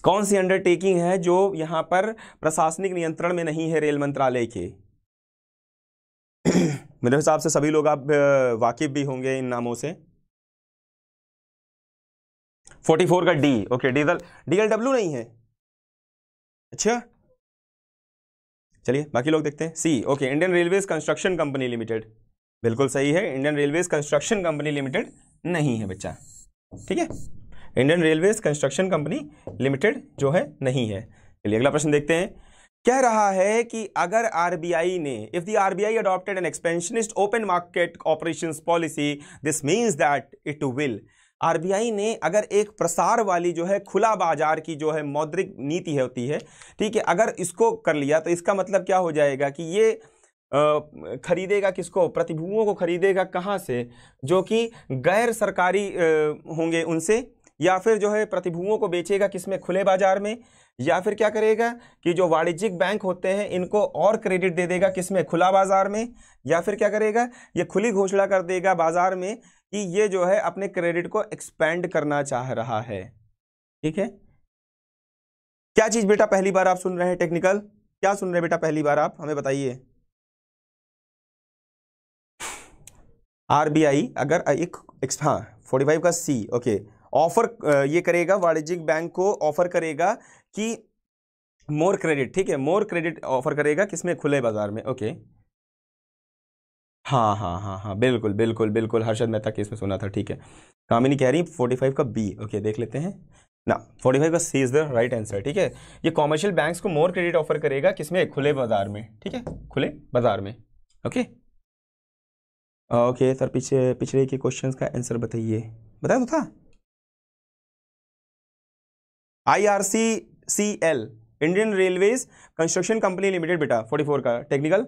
कौन सी अंडरटेकिंग है जो यहां पर प्रशासनिक नियंत्रण में नहीं है रेल मंत्रालय के मेरे हिसाब से सभी लोग आप वाकिफ भी होंगे इन नामों से 44 का डी ओके डीएल डीएलडब्ल्यू नहीं है अच्छा चलिए बाकी लोग देखते हैं C okay Indian railways construction company limited बिल्कुल सही है Indian railways construction company limited नहीं है बच्चा ठीक है Indian railway construction company limited जो है नहीं है चलिए अगला प्रश्न देखते हैं कह रहा है कि अगर आरबीआई ने if the RBI adopted an expansionist open market operation policy this means that it will RBI ने अगर एक प्रसार वाली जो है खुला बाजार की जो है मौद्रिक नीति होती है ठीक है अगर इसको कर लिया तो इसका मतलब क्या हो जाएगा कि ये खरीदेगा किसको प्रतिभुओं को खरीदेगा कहाँ से जो कि गैर सरकारी होंगे उनसे या फिर जो है प्रतिभुओं को बेचेगा किसमें खुले बाजार में या फिर क्या करेगा कि जो वाणिज्यिक बैंक होते हैं इनको और क्रेडिट दे देगा किसमें खुला बाजार में या फिर क्या करेगा ये खुली घोषणा कर देगा बाजार में कि ये जो है अपने क्रेडिट को एक्सपेंड करना चाह रहा है ठीक है क्या चीज़ बेटा पहली बार आप सुन रहे हैं टेक्निकल क्या सुन रहे हैं बेटा पहली बार आप हमें बताइए आरबीआई अगर एक हाँ फोर्टी फाइव का सी ओके ऑफर ये करेगा वाणिज्यिक बैंक को ऑफर करेगा कि मोर क्रेडिट ठीक है मोर क्रेडिट ऑफर करेगा किसमें खुले बाजार में ओके हाँ हाँ हाँ हाँ बिल्कुल बिल्कुल बिल्कुल हर्षद मेहता केस में सुना था ठीक है कामिनी कह रही फोर्टी फाइव का बी ओके देख लेते हैं ना फोर्टी फाइव का C is the right answer ठीक है ये कॉमर्शियल बैंक्स को मोर क्रेडिट ऑफर करेगा किसमें खुले बाजार में ठीक है खुले बाजार में ओके ओके सर पीछे पिछले के क्वेश्चंस का आंसर बताइए बताया तो था I R C C L Indian railways construction company limited बेटा फोर्टी फोर का टेक्निकल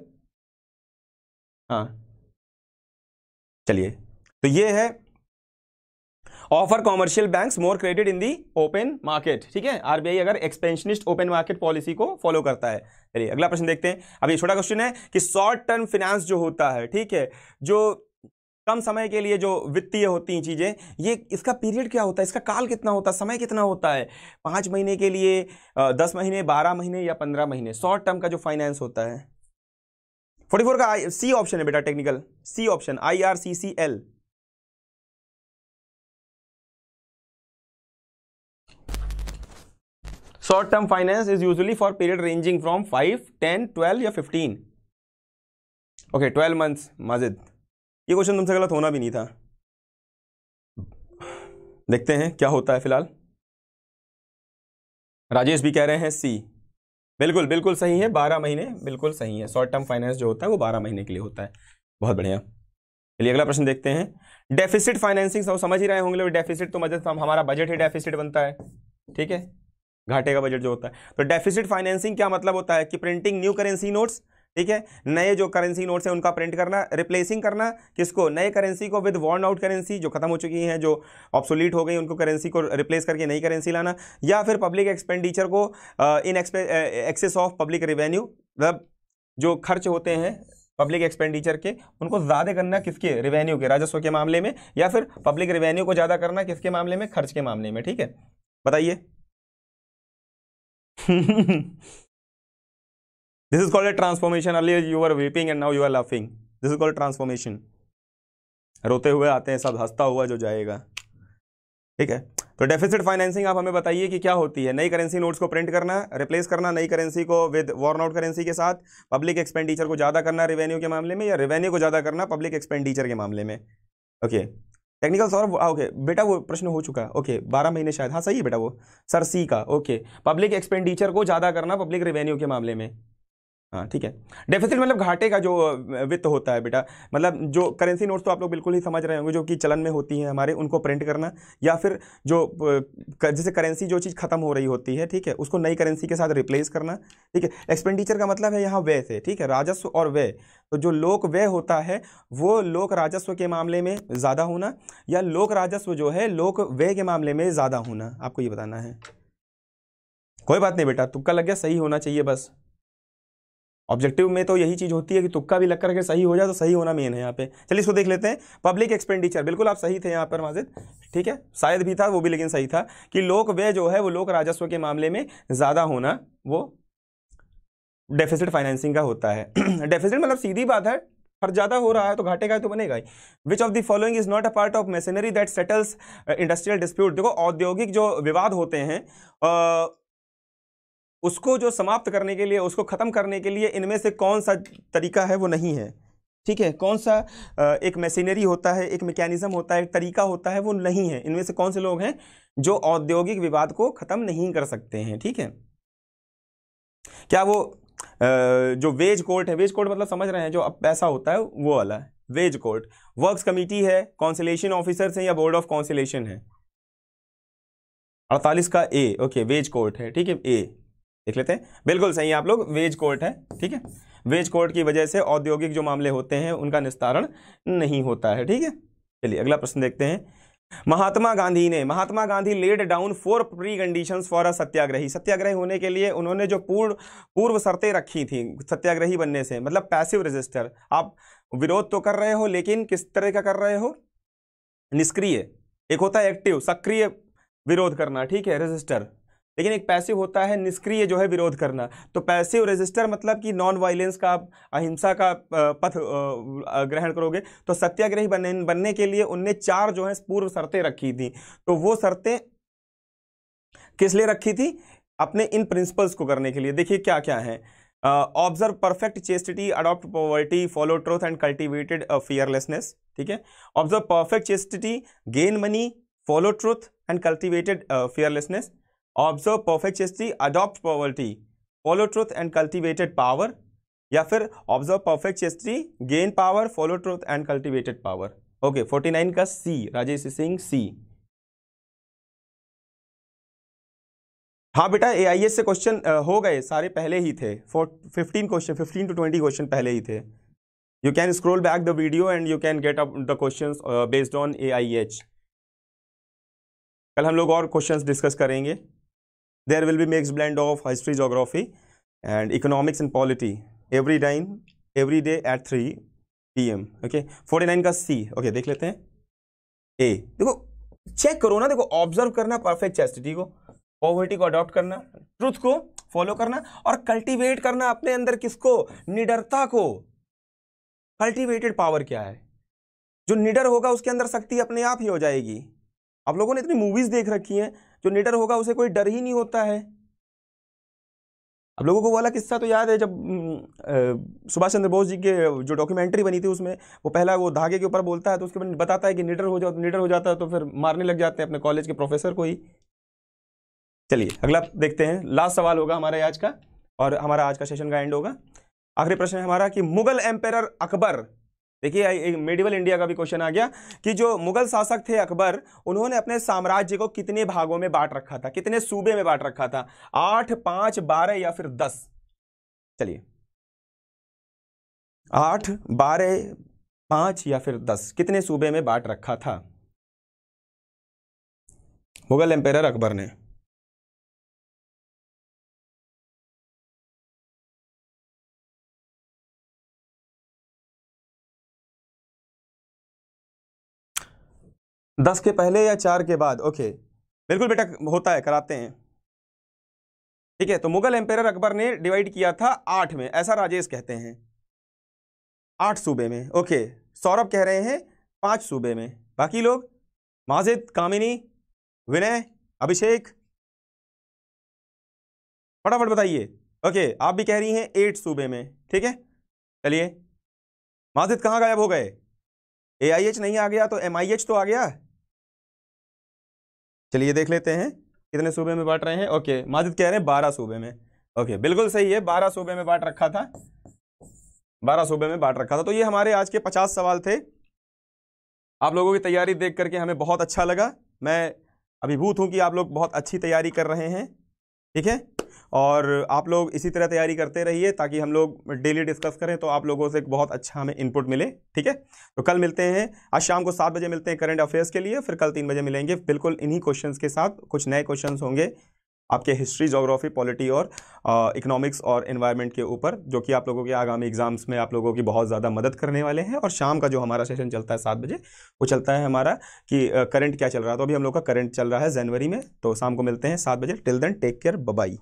हाँ चलिए तो ये है offer commercial banks more credit in the open market ठीक है आरबीआई अगर एक्सपेंशनिस्ट ओपन मार्केट पॉलिसी को फॉलो करता है चलिए अगला प्रश्न देखते हैं अभी छोटा क्वेश्चन है कि शॉर्ट टर्म फिनेंस जो होता है ठीक है जो कम समय के लिए जो वित्तीय होती हैं चीज़ें ये इसका पीरियड क्या होता है इसका काल कितना होता है समय कितना होता है पाँच महीने के लिए दस महीने बारह महीने या पंद्रह महीने शॉर्ट टर्म का जो फाइनेंस होता है फोर्टी फोर का सी ऑप्शन है बेटा technical C option I R C C L short term finance is usually for period ranging from five ten twelve या फिफ्टीन ओके ट्वेल्व मंथ्स मस्जिद ये क्वेश्चन तुमसे गलत होना भी नहीं था देखते हैं क्या होता है फिलहाल राजेश भी कह रहे हैं सी बिल्कुल बिल्कुल सही है बारह महीने बिल्कुल सही है शॉर्ट टर्म फाइनेंस जो होता है वो बारह महीने के लिए होता है बहुत बढ़िया चलिए अगला प्रश्न देखते हैं डेफिसिट फाइनेंसिंग सब समझ ही रहे होंगे डेफिसिट तो मदद हमारा बजट ही डेफिसिट बनता है ठीक है घाटे का बजट जो होता है तो डेफिसिट फाइनेंसिंग क्या मतलब होता है कि प्रिंटिंग न्यू करेंसी नोट्स ठीक है नए जो करेंसी नोट्स हैं उनका प्रिंट करना रिप्लेसिंग करना किसको नए करेंसी को विद वॉर्न आउट करेंसी जो खत्म हो चुकी हैं जो ऑप्सोलीट हो गई उनको करेंसी को रिप्लेस करके नई करेंसी लाना या फिर पब्लिक एक्सपेंडिचर को in excess of public revenue मतलब जो खर्च होते हैं पब्लिक एक्सपेंडिचर के उनको ज़्यादा करना किसके रिवेन्यू के राजस्व के मामले में या फिर पब्लिक रिवेन्यू को ज़्यादा करना किसके मामले में खर्च के मामले में ठीक है बताइए this is called a transformation. Earlier you were weeping and now you are laughing. This is called transformation. रोते हुए आते हैं सब हंसता हुआ जो जाएगा ठीक है तो डेफिसिट फाइनेंसिंग आप हमें बताइए कि क्या होती है नई करेंसी नोट्स को प्रिंट करना रिप्लेस करना नई करेंसी को विद वॉर्न आउट करेंसी के साथ पब्लिक एक्सपेंडिचर को ज़्यादा करना रेवेन्यू के मामले में या रेवेन्यू को ज़्यादा करना पब्लिक एक्सपेंडिचर के मामले में okay okay. Technical sir okay बेटा वो प्रश्न हो चुका है ओके बारह महीने शायद हाँ सही है बेटा वो सर सी का ओके पब्लिक एक्सपेंडिचर को ज़्यादा करना पब्लिक रेवेन्यू के मामले में हाँ ठीक है डेफिसिट मतलब घाटे का जो वित्त होता है बेटा मतलब जो करेंसी नोट्स तो आप लोग बिल्कुल ही समझ रहे होंगे जो कि चलन में होती हैं हमारे उनको प्रिंट करना या फिर जो जैसे करेंसी जो चीज़ खत्म हो रही होती है ठीक है उसको नई करेंसी के साथ रिप्लेस करना ठीक है एक्सपेंडिचर का मतलब है यहाँ व्यय से ठीक है राजस्व और व्यय तो जो लोक व्यय होता है वो लोक राजस्व के मामले में ज़्यादा होना या लोक राजस्व जो है लोक व्यय के मामले में ज़्यादा होना आपको ये बताना है कोई बात नहीं बेटा तुक्का लग गया सही होना चाहिए बस ऑब्जेक्टिव में तो यही चीज़ होती है कि तुक्का भी लग करके सही हो जाए तो सही होना मेन है यहाँ पे चलिए इसको देख लेते हैं पब्लिक एक्सपेंडिचर बिल्कुल आप सही थे यहाँ पर माजिद ठीक है शायद भी था वो भी लेकिन सही था कि लोक व्यय जो है वो लोक राजस्व के मामले में ज़्यादा होना वो डेफिसिट फाइनेंसिंग का होता है डेफिसिट मतलब सीधी बात है पर ज़्यादा हो रहा है तो घाटे का तो बनेगा ही which of the following is not a part of machinery that settles industrial dispute देखो औद्योगिक जो विवाद होते हैं uh, उसको जो समाप्त करने के लिए उसको ख़त्म करने के लिए इनमें से कौन सा तरीका है वो नहीं है ठीक है कौन सा एक मशीनरी होता है एक मैकेनिज़्म होता है एक तरीका होता है वो नहीं है इनमें से कौन से लोग हैं जो औद्योगिक विवाद को ख़त्म नहीं कर सकते हैं ठीक है क्या वो जो वेज कोर्ट है वेज कोर्ट मतलब समझ रहे हैं जो अब पैसा होता है वो वाला है वेज कोर्ट वर्क्स कमेटी है कौंसिलेशन ऑफिसर्स हैं या बोर्ड ऑफ कौंसिलेशन है अड़तालीस का ए ओके वेज कोर्ट है ठीक है ए देख लेते हैं बिल्कुल सही है आप लोग वेज कोर्ट है ठीक है वेज कोर्ट की वजह से औद्योगिक जो मामले होते हैं उनका निस्तारण नहीं होता है ठीक है चलिए अगला प्रश्न देखते हैं महात्मा गांधी ने Mahatma Gandhi laid down four preconditions for a satyagrahi satyagrahi होने के लिए उन्होंने जो पूर्व पूर्व शर्तें रखी थी सत्याग्रही बनने से मतलब पैसिव रजिस्टर आप विरोध तो कर रहे हो लेकिन किस तरह का कर रहे हो निष्क्रिय एक होता है एक्टिव सक्रिय विरोध करना ठीक है रजिस्टर लेकिन एक पैसिव होता है निष्क्रिय जो है विरोध करना तो पैसिव रजिस्टर मतलब कि नॉन वायलेंस का अहिंसा का पथ ग्रहण करोगे तो सत्याग्रही बनने बनने के लिए उनने चार जो है पूर्व शर्तें रखी थी तो वो शर्तें किस लिए रखी थी अपने इन प्रिंसिपल्स को करने के लिए देखिए क्या क्या है observe perfect chastity adopt poverty follow truth and cultivated fearlessness ठीक है observe perfect chastity gain money follow truth and cultivated fearlessness observe perfect chastity adopt poverty follow truth and cultivated power या फिर observe perfect chastity gain power follow truth and cultivated power okay forty nine का C Rajesh Singh सी हाँ बेटा ए I S से question हो गए सारे पहले ही थे four fifteen question fifteen to twenty question पहले ही थे you can scroll back the video and you can get up the question based on A I H कल हम लोग और क्वेश्चंस डिस्कस करेंगे there will be mixed blend of history geography and economics and polity every time every day at 3 pm okay okay? 49 का C okay okay, देख लेते हैं ए देखो चेक करो ना देखो ऑब्जर्व करना परफेक्ट चेस्टिटी को पॉवर्टी को अडॉप्ट करना ट्रुथ को फॉलो करना और कल्टीवेट करना अपने अंदर किसको निडरता को कल्टीवेटेड पावर क्या है जो निडर होगा उसके अंदर शक्ति अपने आप ही हो जाएगी आप लोगों ने इतनी मूवीज़ देख रखी हैं जो निडर होगा उसे कोई डर ही नहीं होता है आप लोगों को वाला किस्सा तो याद है जब सुभाष चंद्र बोस जी के जो डॉक्यूमेंट्री बनी थी उसमें वो पहला वो धागे के ऊपर बोलता है तो उसके बाद बताता है कि निडर हो जाओ निडर हो जाता है तो फिर मारने लग जाते हैं अपने कॉलेज के प्रोफेसर को ही चलिए अगला देखते हैं लास्ट सवाल होगा हमारे आज का और हमारा आज का सेशन का एंड होगा आखिरी प्रश्न है हमारा कि मुगल एम्पायर अकबर देखिए मेडिवल इंडिया का भी क्वेश्चन आ गया कि जो मुगल शासक थे अकबर उन्होंने अपने साम्राज्य को कितने भागों में बांट रखा था कितने सूबे में बांट रखा था आठ पांच बारह या फिर दस चलिए आठ बारह पांच या फिर दस कितने सूबे में बांट रखा था मुगल एम्पेयर अकबर ने दस के पहले या चार के बाद ओके बिल्कुल बेटा होता है कराते हैं ठीक है तो मुगल एम्पेयर अकबर ने डिवाइड किया था आठ में ऐसा राजेश कहते हैं आठ सूबे में ओके सौरभ कह रहे हैं पांच सूबे में बाकी लोग माजिद कामिनी विनय अभिषेक फटाफट बताइए ओके आप भी कह रही हैं एट सूबे में ठीक है चलिए माजिद कहाँ गायब हो गए ए आई एच नहीं आ गया तो एम आई एच तो आ गया चलिए देख लेते हैं कितने सूबे में बांट रहे हैं ओके माजिद कह रहे हैं बारह सूबे में ओके बिल्कुल सही है बारह सूबे में बांट रखा था बारह सूबे में बांट रखा था तो ये हमारे आज के पचास सवाल थे आप लोगों की तैयारी देख करके हमें बहुत अच्छा लगा मैं अभिभूत हूँ कि आप लोग बहुत अच्छी तैयारी कर रहे हैं ठीक है और आप लोग इसी तरह तैयारी करते रहिए ताकि हम लोग डेली डिस्कस करें तो आप लोगों से एक बहुत अच्छा हमें इनपुट मिले ठीक है तो कल मिलते हैं आज शाम को सात बजे मिलते हैं करंट अफेयर्स के लिए फिर कल तीन बजे मिलेंगे बिल्कुल इन्हीं क्वेश्चंस के साथ कुछ नए क्वेश्चंस होंगे आपके हिस्ट्री जोग्राफी पॉलिटी और इकोनॉमिक्स और इन्वायरमेंट के ऊपर जो कि आप लोगों के आगामी एग्जाम्स में आप लोगों की बहुत ज़्यादा मदद करने वाले हैं और शाम का जो हमारा सेशन चलता है सात बजे वो चलता है हमारा कि करंट क्या चल रहा है तो अभी हम लोग का करंट चल रहा है जनवरी में तो शाम को मिलते हैं सात बजे till then take care Babai